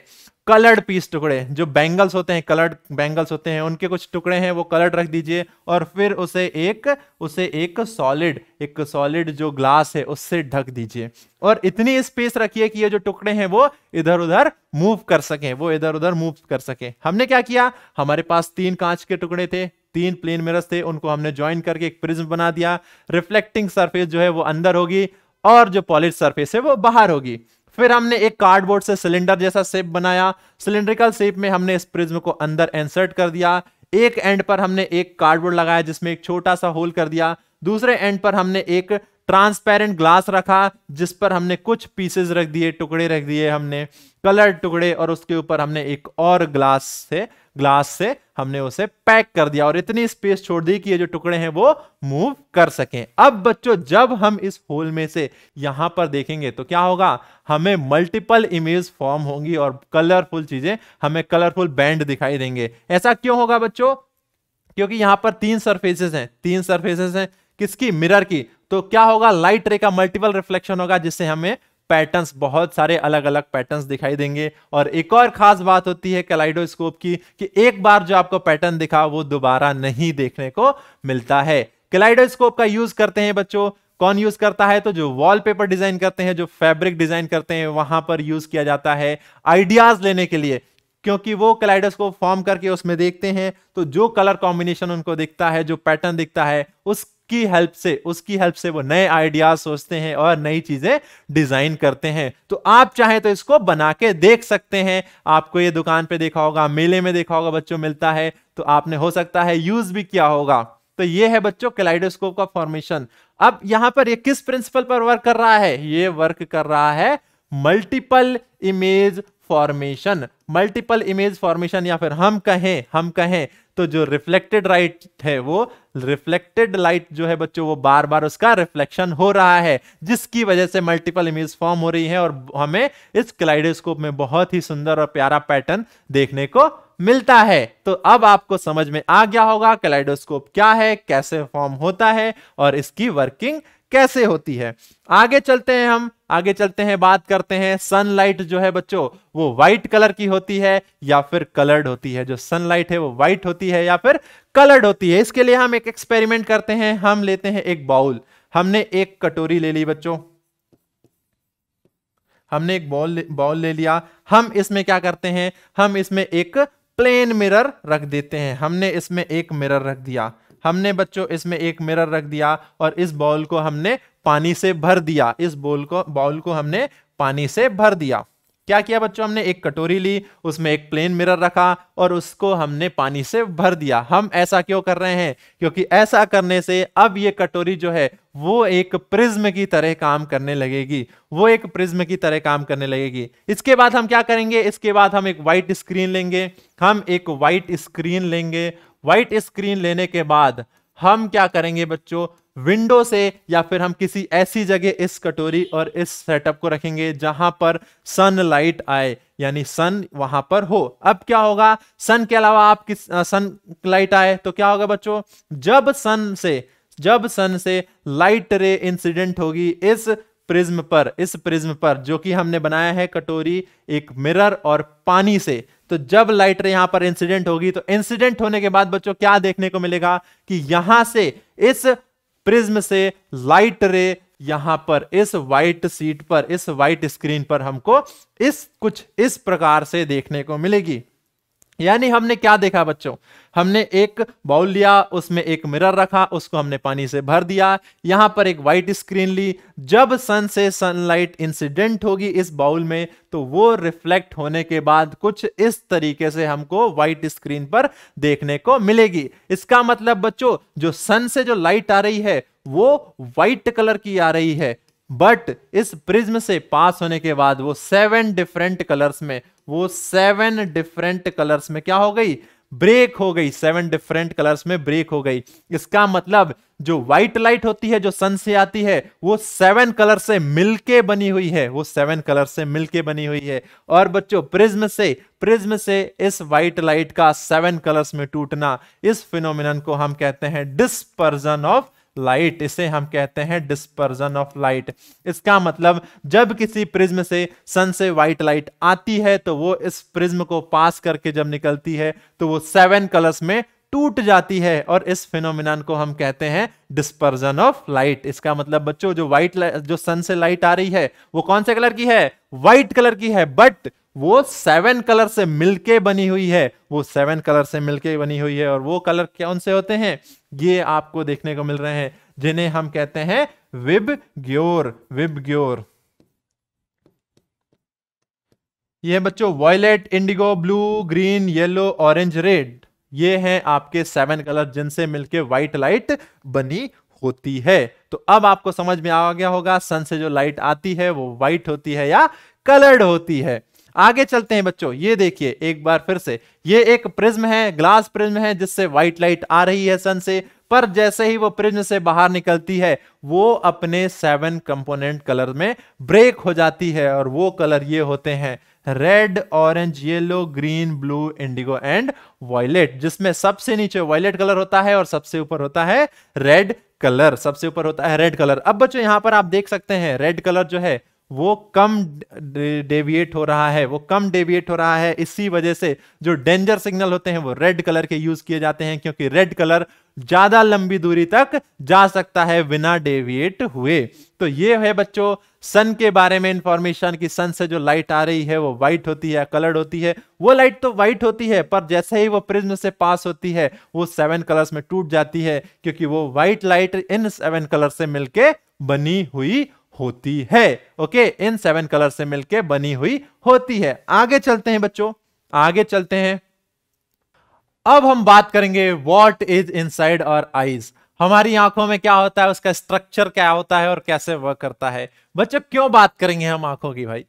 कलर्ड पीस टुकड़े जो बैंगल्स होते हैं कलर्ड बैंगल्स होते हैं उनके कुछ टुकड़े हैं वो कलर्ड रख दीजिए और फिर उसे एक उसे एक सॉलिड एक सॉलिड जो ग्लास है उससे ढक दीजिए और इतनी स्पेस रखिए कि ये जो टुकड़े हैं वो इधर उधर मूव कर सकें वो इधर उधर मूव कर सकें हमने क्या किया हमारे पास तीन कांच के टुकड़े थे तीन प्लेन मिरर्स थे उनको हमने ज्वाइन करके एक प्रिज्म बना दिया रिफ्लेक्टिंग सरफेस जो है वो अंदर होगी और जो पॉलिश सरफेस है वो बाहर होगी फिर हमने एक कार्डबोर्ड से सिलेंडर जैसा शेप बनाया सिलेंड्रिकल शेप में हमने इस प्रिज्म को अंदर इंसर्ट कर दिया एक एंड पर हमने एक कार्डबोर्ड लगाया जिसमें एक छोटा सा होल कर दिया दूसरे एंड पर हमने एक ट्रांसपेरेंट ग्लास रखा जिस पर हमने कुछ पीसेस रख दिए टुकड़े रख दिए हमने कलर टुकड़े और उसके ऊपर हमने एक और ग्लास से ग्लास से हमने उसे पैक कर दिया और इतनी स्पेस छोड़ दी कि ये जो टुकड़े हैं वो मूव कर सकें अब बच्चों जब हम इस होल में से यहां पर देखेंगे तो क्या होगा हमें मल्टीपल इमेज फॉर्म होंगी और कलरफुल चीजें हमें कलरफुल बैंड दिखाई देंगे ऐसा क्यों होगा बच्चों क्योंकि यहां पर तीन सरफेसेस हैं तीन सरफेसेस हैं किसकी मिरर की तो क्या होगा लाइट रे का मल्टीपल रिफ्लेक्शन होगा जिससे हमें पैटर्न्स बहुत सारे अलग अलग पैटर्न्स दिखाई देंगे और एक और खास बात होती है कैलाइडोस्कोप की कि एक बार जो आपको पैटर्न दिखा वो दोबारा नहीं देखने को मिलता है कैलाइडोस्कोप का यूज करते हैं बच्चों कौन यूज करता है तो जो वॉलपेपर डिजाइन करते हैं जो फैब्रिक डिजाइन करते हैं वहां पर यूज किया जाता है आइडियाज लेने के लिए क्योंकि वो कैलाइडोस्कोप फॉर्म करके उसमें देखते हैं तो जो कलर कॉम्बिनेशन उनको दिखता है जो पैटर्न दिखता है उस की हेल्प से उसकी हेल्प से वो नए आइडियाज सोचते हैं और नई चीजें डिजाइन करते हैं तो आप चाहे तो इसको बना के देख सकते हैं आपको ये दुकान पे देखा होगा मेले में देखा होगा बच्चों मिलता है तो आपने हो सकता है यूज भी किया होगा तो ये है बच्चों क्लाइडोस्कोप का फॉर्मेशन अब यहां पर ये किस प्रिंसिपल पर वर्क कर रहा है ये वर्क कर रहा है multiple image formation multiple image formation या फिर हम कहें हम कहें तो जो रिफ्लेक्टेड लाइट है वो रिफ्लेक्टेड लाइट जो है बच्चों वो बार बार उसका रिफ्लेक्शन हो रहा है जिसकी वजह से मल्टीपल इमेज फॉर्म हो रही है और हमें इस क्लाइडोस्कोप में बहुत ही सुंदर और प्यारा पैटर्न देखने को मिलता है तो अब आपको समझ में आ गया होगा क्लाइडोस्कोप क्या है कैसे फॉर्म होता है और इसकी वर्किंग कैसे होती है आगे चलते हैं हम आगे चलते हैं बात करते हैं सनलाइट जो है बच्चों वो व्हाइट कलर की होती है या फिर कलर्ड होती है जो सनलाइट है वो व्हाइट होती है या फिर कलर्ड होती है इसके लिए हम एक एक्सपेरिमेंट करते हैं हम लेते हैं एक बाउल हमने एक कटोरी ले ली बच्चों हमने एक बॉल बॉल ले लिया हम इसमें क्या करते हैं हम इसमें एक प्लेन मिरर रख देते हैं हमने इसमें एक मिरर रख दिया हमने बच्चों इसमें एक मिरर रख दिया और इस बॉल को हमने पानी से भर दिया इस बॉल को बॉल को हमने पानी से भर दिया क्या किया बच्चों हमने एक कटोरी ली उसमें एक प्लेन मिरर रखा और उसको हमने पानी से भर दिया हम ऐसा क्यों कर रहे हैं क्योंकि ऐसा करने से अब ये कटोरी जो है वो एक प्रिज्म की तरह काम करने लगेगी वो एक प्रिज्म की तरह काम करने लगेगी इसके बाद हम क्या करेंगे इसके बाद हम एक वाइट स्क्रीन लेंगे हम एक वाइट स्क्रीन लेंगे व्हाइट स्क्रीन लेने के बाद हम क्या करेंगे बच्चों विंडो से या फिर हम किसी ऐसी जगह इस कटोरी और इस सेटअप को रखेंगे जहां पर सन लाइट आए यानी सन वहां पर हो अब क्या होगा सन के अलावा आप किस सन लाइट आए तो क्या होगा बच्चों जब सन से जब सन से लाइट रे इंसिडेंट होगी इस प्रिज्म पर इस प्रिज्म पर जो कि हमने बनाया है कटोरी एक मिरर और पानी से तो जब लाइटर यहां पर इंसिडेंट होगी तो इंसिडेंट होने के बाद बच्चों क्या देखने को मिलेगा कि यहां से इस प्रिज्म से लाइट रे यहां पर इस वाइट सीट पर इस व्हाइट स्क्रीन पर हमको इस कुछ इस प्रकार से देखने को मिलेगी यानी हमने क्या देखा बच्चों हमने एक बाउल लिया उसमें एक मिरर रखा उसको हमने पानी से भर दिया यहां पर एक वाइट स्क्रीन ली जब सन से सनलाइट इंसिडेंट होगी इस बाउल में तो वो रिफ्लेक्ट होने के बाद कुछ इस तरीके से हमको वाइट स्क्रीन पर देखने को मिलेगी इसका मतलब बच्चों जो सन से जो लाइट आ रही है वो वाइट कलर की आ रही है बट इस प्रिज्म से पास होने के बाद वो सेवन डिफरेंट कलर्स में वो सेवन डिफरेंट कलर्स में क्या हो गई ब्रेक हो गई सेवन डिफरेंट कलर्स में ब्रेक हो गई इसका मतलब जो व्हाइट लाइट होती है जो सन से आती है वो सेवन कलर से मिलके बनी हुई है वो सेवन कलर से मिलके बनी हुई है और बच्चों प्रिज्म से प्रिज्म से इस व्हाइट लाइट का सेवन कलर्स में टूटना इस फिनोमिनन को हम कहते हैं डिस्पर्जन ऑफ लाइट इसे हम कहते हैं डिस्पर्जन ऑफ लाइट इसका मतलब जब किसी प्रिज्म से सन से व्हाइट लाइट आती है तो वो इस प्रिज्म को पास करके जब निकलती है तो वो सेवन कलर्स में टूट जाती है और इस फिनोमिनन को हम कहते हैं डिस्पर्जन ऑफ लाइट इसका मतलब बच्चों जो व्हाइट जो सन से लाइट आ रही है वो कौन से कलर की है व्हाइट कलर की है बट वो सेवन कलर से मिलके बनी हुई है वो सेवन कलर से मिलके बनी हुई है और वो कलर कौन से होते हैं ये आपको देखने को मिल रहे हैं जिन्हें हम कहते हैं विब ग्योर विब ग्योर ये बच्चों violet indigo blue green yellow orange red ये हैं आपके सेवन कलर जिनसे मिलके व्हाइट लाइट बनी होती है तो अब आपको समझ में आ गया होगा सन से जो लाइट आती है वो व्हाइट होती है या कलर्ड होती है आगे चलते हैं बच्चों ये देखिए एक बार फिर से ये एक प्रिज्म है ग्लास प्रिज्म है जिससे व्हाइट लाइट आ रही है सन से पर जैसे ही वो प्रिज्म से बाहर निकलती है वो अपने सेवन कंपोनेंट कलर में ब्रेक हो जाती है और वो कलर ये होते हैं red orange yellow green blue indigo and violet जिसमें सबसे नीचे वॉयलेट कलर होता है और सबसे ऊपर होता है रेड कलर सबसे ऊपर होता है रेड कलर अब बच्चों यहां पर आप देख सकते हैं रेड कलर जो है वो कम डेविएट हो रहा है वो कम डेविएट हो रहा है इसी वजह से जो डेंजर सिग्नल होते हैं वो रेड कलर के यूज किए जाते हैं क्योंकि रेड कलर ज्यादा लंबी दूरी तक जा सकता है बिना डेविएट हुए तो ये है बच्चों सन के बारे में इंफॉर्मेशन कि सन से जो लाइट आ रही है वो व्हाइट होती है कलर्ड होती है वो लाइट तो व्हाइट होती है पर जैसे ही वो प्रिज्म से पास होती है वो सेवन कलर्स में टूट जाती है क्योंकि वो व्हाइट लाइट इन सेवन कलर से मिलके बनी हुई होती है ओके इन सेवन कलर से मिलके बनी हुई होती है आगे चलते हैं बच्चों आगे चलते हैं अब हम बात करेंगे वॉट इज साइड और आईज हमारी आंखों में क्या होता है उसका स्ट्रक्चर क्या होता है और कैसे वर्क करता है बच्चों क्यों बात करेंगे हम आंखों की भाई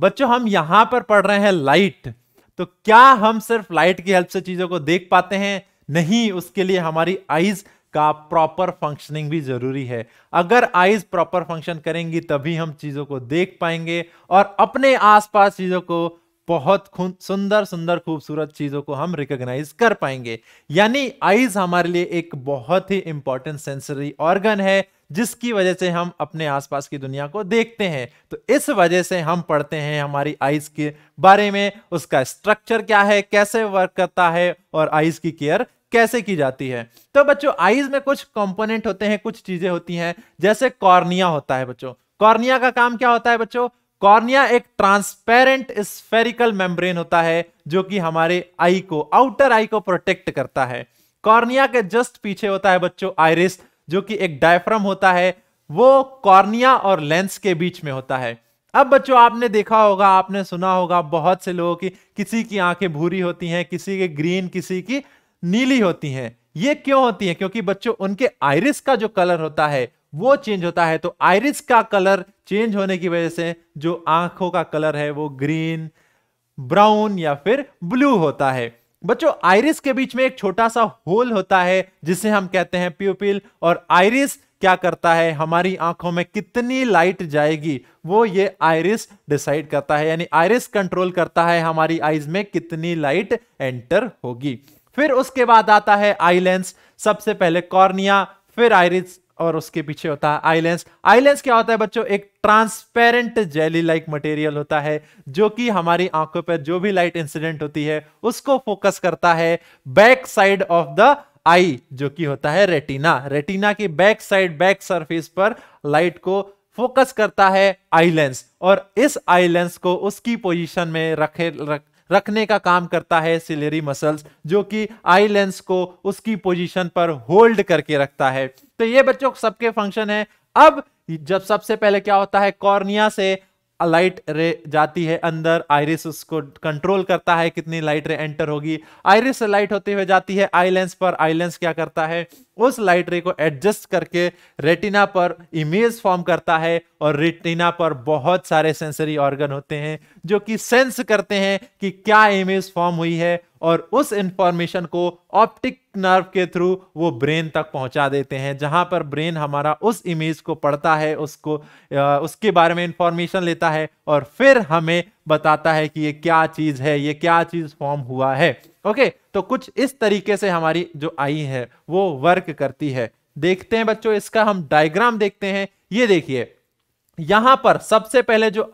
बच्चों हम यहां पर पढ़ रहे हैं लाइट तो क्या हम सिर्फ लाइट की हेल्प से चीजों को देख पाते हैं नहीं उसके लिए हमारी आईज का प्रॉपर फंक्शनिंग भी जरूरी है अगर आइज प्रॉपर फंक्शन करेंगी तभी हम चीज़ों को देख पाएंगे और अपने आसपास चीज़ों को बहुत सुंदर सुंदर खूबसूरत चीज़ों को हम रिकॉग्नाइज कर पाएंगे यानी आइज हमारे लिए एक बहुत ही इंपॉर्टेंट सेंसरी ऑर्गन है जिसकी वजह से हम अपने आसपास की दुनिया को देखते हैं तो इस वजह से हम पढ़ते हैं हमारी आइज के बारे में उसका स्ट्रक्चर क्या है कैसे वर्क करता है और आइज की केयर कैसे की जाती है तो बच्चों आईज में कुछ कंपोनेंट होते हैं कुछ चीजें होती हैं जैसे कॉर्निया होता है बच्चों कॉर्निया का काम क्या होता है बच्चों कॉर्निया एक ट्रांसपेरेंट स्फेरिकल मेम्ब्रेन होता है जो कि हमारे आई को आउटर आई को प्रोटेक्ट करता है कॉर्निया के जस्ट पीछे होता है बच्चों आयरिस जो कि एक डायफ्रम होता है वो कॉर्निया और लेंस के बीच में होता है अब बच्चों आपने देखा होगा आपने सुना होगा बहुत से लोगों की किसी की आंखें भूरी होती हैं किसी के ग्रीन किसी की नीली होती हैं ये क्यों होती है क्योंकि बच्चों उनके आयरिस का जो कलर होता है वो चेंज होता है तो आयरिस का कलर चेंज होने की वजह से जो आंखों का कलर है वो ग्रीन ब्राउन या फिर ब्लू होता है बच्चों आयरिस के बीच में एक छोटा सा होल होता है जिसे हम कहते हैं प्यूपिल और आयरिस क्या करता है हमारी आंखों में कितनी लाइट जाएगी वो ये आयरिस डिसाइड करता है यानी आयरिस कंट्रोल करता है हमारी आईज में कितनी लाइट एंटर होगी फिर उसके बाद आता है आई लेंस सबसे पहले कॉर्निया फिर आयरिस और उसके पीछे होता है आई लेंस आई लेंस क्या होता है बच्चों एक ट्रांसपेरेंट जेली लाइक मटेरियल होता है जो कि हमारी आंखों पर जो भी लाइट इंसिडेंट होती है उसको फोकस करता है back side of the eye जो कि होता है रेटिना रेटिना की बैक साइड बैक सरफेस पर लाइट को फोकस करता है आई लेंस और इस आई लेंस को उसकी पोजीशन में रखे रख रखने का काम करता है सिलेरी मसल्स जो कि आई लेंस को उसकी पोजीशन पर होल्ड करके रखता है तो ये बच्चों सबके फंक्शन है अब जब सबसे पहले क्या होता है कॉर्निया से लाइट रे जाती है अंदर आयरिस उसको कंट्रोल करता है कितनी लाइट रे एंटर होगी आयरिस लाइट होते हुए जाती है आई लेंस पर आई लेंस क्या करता है उस लाइट रे को एडजस्ट करके रेटिना पर इमेज फॉर्म करता है और रेटिना पर बहुत सारे सेंसरी ऑर्गन होते हैं जो कि सेंस करते हैं कि क्या इमेज फॉर्म हुई है और उस इंफॉर्मेशन को ऑप्टिक नर्व के थ्रू वो ब्रेन तक पहुंचा देते हैं जहां पर ब्रेन हमारा उस इमेज को पढ़ता है उसको उसके बारे में इंफॉर्मेशन लेता है और फिर हमें बताता है कि ये क्या चीज़ है ये क्या चीज़ फॉर्म हुआ है ओके तो कुछ इस तरीके से हमारी जो आई है वो वर्क करती है देखते हैं बच्चों इसका हम डायग्राम देखते हैं ये देखिए यहां पर सबसे पहले जो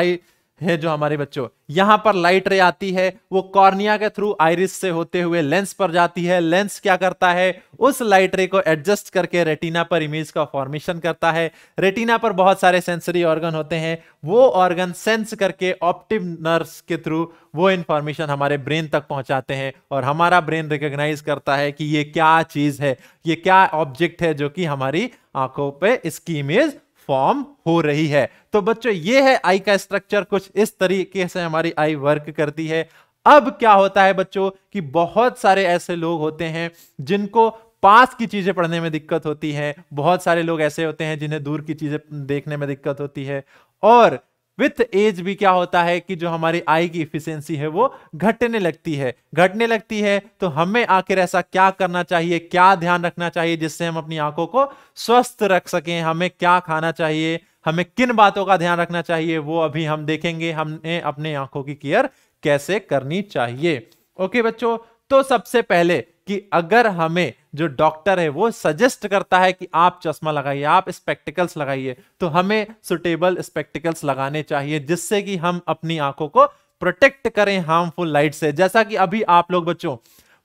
आई है जो हमारे बच्चों यहां पर लाइट रे आती है वो कॉर्निया के थ्रू आइरिस से होते हुए लेंस पर जाती है लेंस क्या करता है उस लाइट रे को एडजस्ट करके रेटिना पर इमेज का फॉर्मेशन करता है रेटिना पर बहुत सारे सेंसरी ऑर्गन होते हैं वो ऑर्गन सेंस करके ऑप्टिव नर्व के थ्रू वो इंफॉर्मेशन हमारे ब्रेन तक पहुंचाते हैं और हमारा ब्रेन रिकोगनाइज करता है कि ये क्या चीज है ये क्या ऑब्जेक्ट है जो कि हमारी आंखों पर इसकी इमेज फॉर्म हो रही है तो बच्चों ये है आई का स्ट्रक्चर कुछ इस तरीके से हमारी आई वर्क करती है अब क्या होता है बच्चों कि बहुत सारे ऐसे लोग होते हैं जिनको पास की चीजें पढ़ने में दिक्कत होती है बहुत सारे लोग ऐसे होते हैं जिन्हें दूर की चीजें देखने में दिक्कत होती है और विथ एज भी क्या होता है कि जो हमारी आई की इफिशियंसी है वो घटने लगती है घटने लगती है तो हमें आखिर ऐसा क्या करना चाहिए क्या ध्यान रखना चाहिए जिससे हम अपनी आंखों को स्वस्थ रख सकें हमें क्या खाना चाहिए हमें किन बातों का ध्यान रखना चाहिए वो अभी हम देखेंगे हमने अपने आंखों की केयर कैसे करनी चाहिए ओके बच्चों तो सबसे पहले कि अगर हमें जो डॉक्टर है वो सजेस्ट करता है कि आप चश्मा लगाइए आप स्पेक्टिकल्स लगाइए तो हमें सुटेबल स्पेक्टिकल्स लगाने चाहिए जिससे कि हम अपनी आंखों को प्रोटेक्ट करें हार्मफुल लाइट से जैसा कि अभी आप लोग बच्चों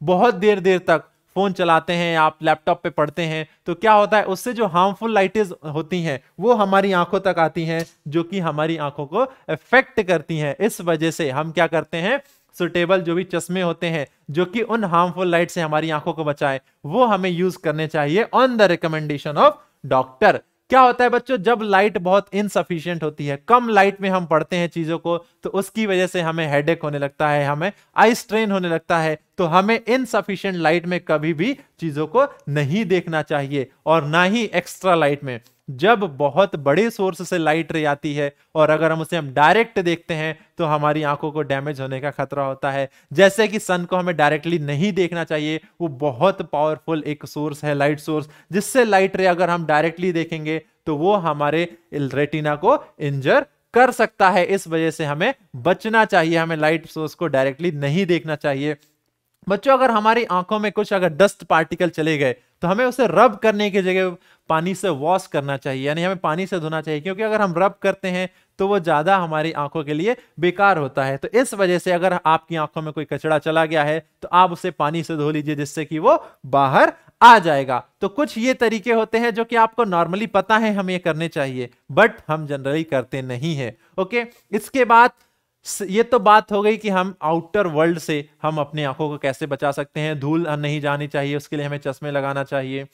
बहुत देर देर तक फोन चलाते हैं आप लैपटॉप पे पढ़ते हैं तो क्या होता है उससे जो हार्मफुल लाइटेज होती हैं वो हमारी आंखों तक आती हैं जो कि हमारी आंखों को अफेक्ट करती हैं इस वजह से हम क्या करते हैं सुटेबल जो भी चश्मे होते हैं जो कि उन हार्मफुल लाइट से हमारी आंखों को बचाए वो हमें यूज करने चाहिए on the recommendation of doctor क्या होता है बच्चों जब लाइट बहुत इनसफिशियंट होती है कम लाइट में हम पढ़ते हैं चीज़ों को तो उसकी वजह से हमें हेडेक होने लगता है हमें आई स्ट्रेन होने लगता है तो हमें इनसफिशियंट लाइट में कभी भी चीज़ों को नहीं देखना चाहिए और ना ही एक्स्ट्रा लाइट में जब बहुत बड़े सोर्स से लाइट रे आती है और अगर हम उसे हम डायरेक्ट देखते हैं तो हमारी आंखों को डैमेज होने का खतरा होता है जैसे कि सन को हमें डायरेक्टली नहीं देखना चाहिए वो बहुत पावरफुल एक सोर्स है लाइट सोर्स जिससे लाइट रे अगर हम डायरेक्टली देखेंगे तो वो हमारे रेटिना को इंजर कर सकता है इस वजह से हमें बचना चाहिए हमें लाइट सोर्स को डायरेक्टली नहीं देखना चाहिए बच्चों अगर हमारी आंखों में कुछ अगर डस्ट पार्टिकल चले गए तो हमें उसे रब करने की जगह पानी से वॉश करना चाहिए यानी हमें पानी से धोना चाहिए क्योंकि अगर हम रब करते हैं तो वो ज़्यादा हमारी आंखों के लिए बेकार होता है तो इस वजह से अगर आपकी आंखों में कोई कचड़ा चला गया है तो आप उसे पानी से धो लीजिए जिससे कि वो बाहर आ जाएगा तो कुछ ये तरीके होते हैं जो कि आपको नॉर्मली पता है हमें करने चाहिए बट हम जनरली करते नहीं है ओके इसके बाद ये तो बात हो गई कि हम आउटर वर्ल्ड से हम अपने आंखों को कैसे बचा सकते हैं धूल नहीं जानी चाहिए उसके लिए हमें चश्मे लगाना चाहिए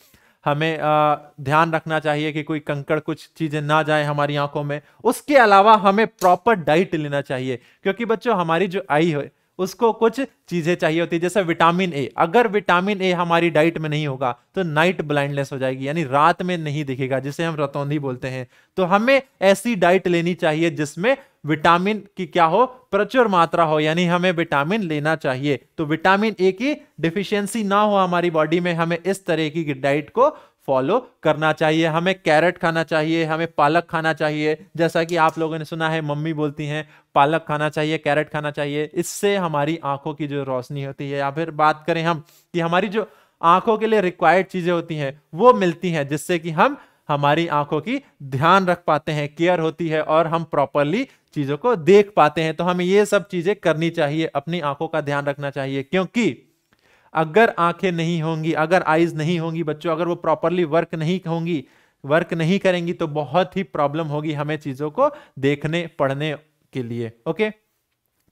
हमें आ, ध्यान रखना चाहिए कि कोई कंकड़ कुछ चीज़ें ना जाए हमारी आंखों में उसके अलावा हमें प्रॉपर डाइट लेना चाहिए क्योंकि बच्चों हमारी जो आई है उसको कुछ चीज़ें चाहिए होती है जैसे विटामिन ए अगर विटामिन ए हमारी डाइट में नहीं होगा तो नाइट ब्लाइंडनेस हो जाएगी यानी रात में नहीं दिखेगा जिसे हम रतौंधी बोलते हैं तो हमें ऐसी डाइट लेनी चाहिए जिसमें विटामिन की क्या हो प्रचुर मात्रा हो यानी हमें विटामिन लेना चाहिए तो विटामिन ए की डिफिशियंसी ना हो हमारी बॉडी में हमें इस तरह की डाइट को फॉलो करना चाहिए हमें कैरेट खाना चाहिए हमें पालक खाना चाहिए जैसा कि आप लोगों ने सुना है मम्मी बोलती हैं पालक खाना चाहिए कैरेट खाना चाहिए इससे हमारी आंखों की जो रोशनी होती है या फिर बात करें हम कि हमारी जो आंखों के लिए रिक्वायर्ड चीज़ें होती हैं वो मिलती हैं जिससे कि हम हमारी आंखों की ध्यान रख पाते हैं केयर होती है और हम प्रॉपरली चीजों को देख पाते हैं तो हमें ये सब चीजें करनी चाहिए अपनी आंखों का ध्यान रखना चाहिए क्योंकि अगर आंखें नहीं होंगी अगर आईज नहीं होंगी बच्चों अगर वो प्रॉपरली वर्क नहीं होंगी वर्क नहीं करेंगी तो बहुत ही प्रॉब्लम होगी हमें चीजों को देखने पढ़ने के लिए ओके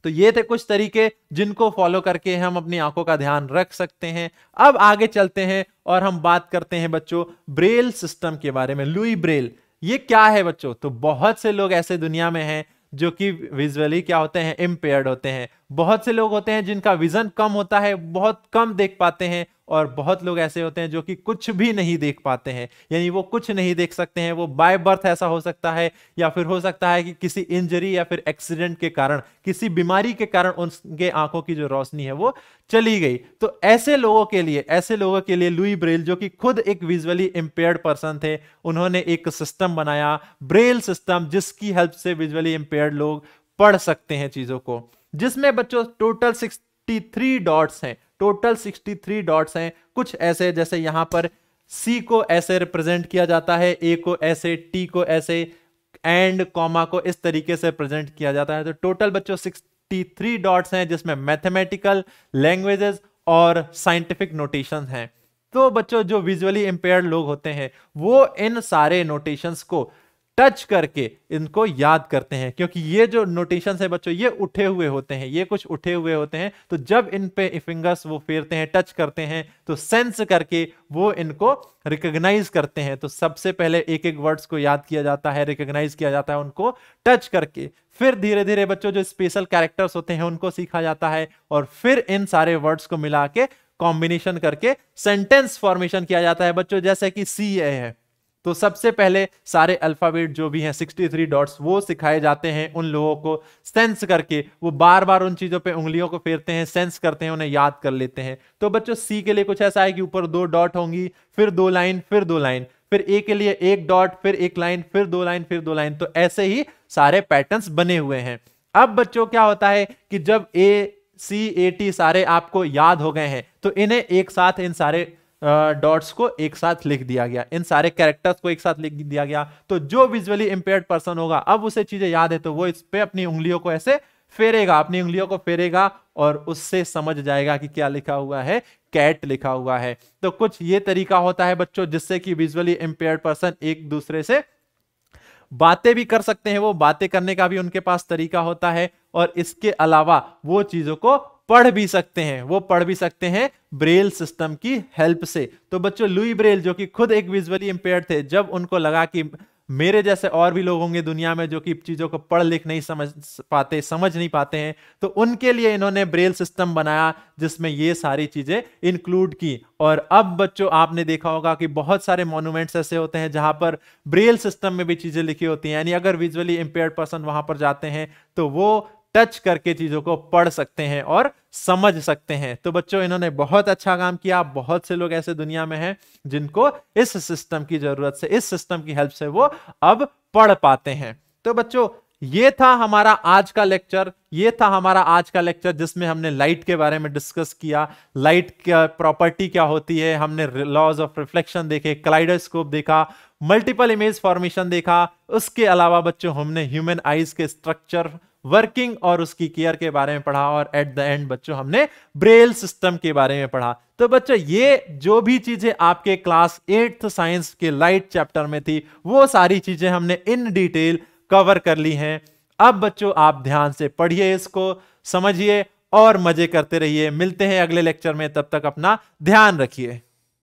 तो ये थे कुछ तरीके जिनको फॉलो करके हम अपनी आंखों का ध्यान रख सकते हैं अब आगे चलते हैं और हम बात करते हैं बच्चों ब्रेल सिस्टम के बारे में लुई ब्रेल ये क्या है बच्चों तो बहुत से लोग ऐसे दुनिया में हैं जो कि विजुअली क्या होते हैं इम्पेयर्ड होते हैं बहुत से लोग होते हैं जिनका विजन कम होता है बहुत कम देख पाते हैं और बहुत लोग ऐसे होते हैं जो कि कुछ भी नहीं देख पाते हैं यानी वो कुछ नहीं देख सकते हैं वो बाय बर्थ ऐसा हो सकता है या फिर हो सकता है कि किसी इंजरी या फिर एक्सीडेंट के कारण किसी बीमारी के कारण उनके आंखों की जो रोशनी है वो चली गई तो ऐसे लोगों के लिए ऐसे लोगों के लिए लुई ब्रेल जो कि खुद एक विजुअली इम्पेयर्ड पर्सन थे उन्होंने एक सिस्टम बनाया ब्रेल सिस्टम जिसकी हेल्प से विजुअली इम्पेयर्ड लोग पढ़ सकते हैं चीजों को जिसमें बच्चों टोटल थ्री डॉट्स हैं टोटल 63 डॉट्स हैं कुछ ऐसे जैसे यहां पर सी को ऐसे रिप्रेजेंट किया जाता है ए को ऐसे टी को ऐसे एंड कॉमा को इस तरीके से प्रेजेंट किया जाता है तो टोटल बच्चों 63 डॉट्स हैं जिसमें मैथमेटिकल लैंग्वेजेस और साइंटिफिक नोटेशन हैं तो बच्चों जो विजुअली इंपेयर्ड लोग होते हैं वो इन सारे नोटेशंस को टच करके इनको याद करते हैं क्योंकि ये जो नोटेशन है बच्चों ये उठे हुए होते हैं ये कुछ उठे हुए होते हैं तो जब इन पे फिंगर्स वो फेरते हैं टच करते हैं तो सेंस करके वो इनको रिकॉग्नाइज करते हैं तो सबसे पहले एक एक वर्ड्स को याद किया जाता है रिकॉग्नाइज किया जाता है उनको टच करके फिर धीरे धीरे बच्चों जो स्पेशल कैरेक्टर्स होते हैं उनको सीखा जाता है और फिर इन सारे वर्ड्स को मिला के कॉम्बिनेशन करके सेंटेंस फॉर्मेशन किया जाता है बच्चों जैसे कि सी ए है तो सबसे पहले सारे अल्फ़ाबेट जो भी हैं 63 डॉट्स वो सिखाए जाते हैं उन लोगों को सेंस करके वो बार बार उन चीज़ों पे उंगलियों को फेरते हैं सेंस करते हैं उन्हें याद कर लेते हैं तो बच्चों सी के लिए कुछ ऐसा है कि ऊपर दो डॉट होंगी फिर दो लाइन फिर दो लाइन फिर ए के लिए एक डॉट फिर एक लाइन फिर दो लाइन फिर दो लाइन तो ऐसे ही सारे पैटर्न बने हुए हैं अब बच्चों क्या होता है कि जब ए सी ए टी सारे आपको याद हो गए हैं तो इन्हें एक साथ इन सारे डॉट्स को एक साथ लिख दिया गया इन सारे कैरेक्टर्स को एक साथ लिख दिया गया तो जो विजुअली इंपेयर्ड पर्सन होगा अब उसे चीजें याद है तो वो इस पे अपनी उंगलियों को ऐसे फेरेगा अपनी उंगलियों को फेरेगा और उससे समझ जाएगा कि क्या लिखा हुआ है कैट लिखा हुआ है तो कुछ ये तरीका होता है बच्चों जिससे कि विजुअली इम्पेयर्ड पर्सन एक दूसरे से बातें भी कर सकते हैं वो बातें करने का भी उनके पास तरीका होता है और इसके अलावा वो चीजों को पढ़ भी सकते हैं वो पढ़ भी सकते हैं ब्रेल सिस्टम की हेल्प से तो बच्चों लुई ब्रेल जो कि खुद एक विजुअली इंपेयर थे जब उनको लगा कि मेरे जैसे और भी लोग होंगे दुनिया में जो कि चीज़ों को पढ़ लिख नहीं समझ पाते समझ नहीं पाते हैं तो उनके लिए इन्होंने ब्रेल सिस्टम बनाया जिसमें ये सारी चीज़ें इंक्लूड की और अब बच्चों आपने देखा होगा कि बहुत सारे मोनूमेंट्स ऐसे होते हैं जहाँ पर ब्रेल सिस्टम में भी चीज़ें लिखी होती हैं यानी अगर विजुअली इम्पेयर पर्सन वहाँ पर जाते हैं तो वो टच करके चीज़ों को पढ़ सकते हैं और समझ सकते हैं तो बच्चों इन्होंने बहुत अच्छा काम किया बहुत से लोग ऐसे दुनिया में हैं जिनको इस सिस्टम की जरूरत से इस सिस्टम की हेल्प से वो अब पढ़ पाते हैं तो बच्चों ये था हमारा आज का लेक्चर ये था हमारा आज का लेक्चर जिसमें हमने लाइट के बारे में डिस्कस किया लाइट क्या प्रॉपर्टी क्या होती है हमने लॉज ऑफ रिफ्लेक्शन देखे क्लाइडोस्कोप देखा मल्टीपल इमेज फॉर्मेशन देखा उसके अलावा बच्चों हमने ह्यूमन आइज के स्ट्रक्चर वर्किंग और उसकी केयर के बारे में पढ़ा और एट द एंड बच्चों हमने ब्रेल सिस्टम के बारे में पढ़ा तो बच्चों ये जो भी चीजें आपके क्लास एट्थ साइंस के लाइट चैप्टर में थी वो सारी चीजें हमने इन डिटेल कवर कर ली हैं अब बच्चों आप ध्यान से पढ़िए इसको समझिए और मजे करते रहिए मिलते हैं अगले लेक्चर में तब तक अपना ध्यान रखिए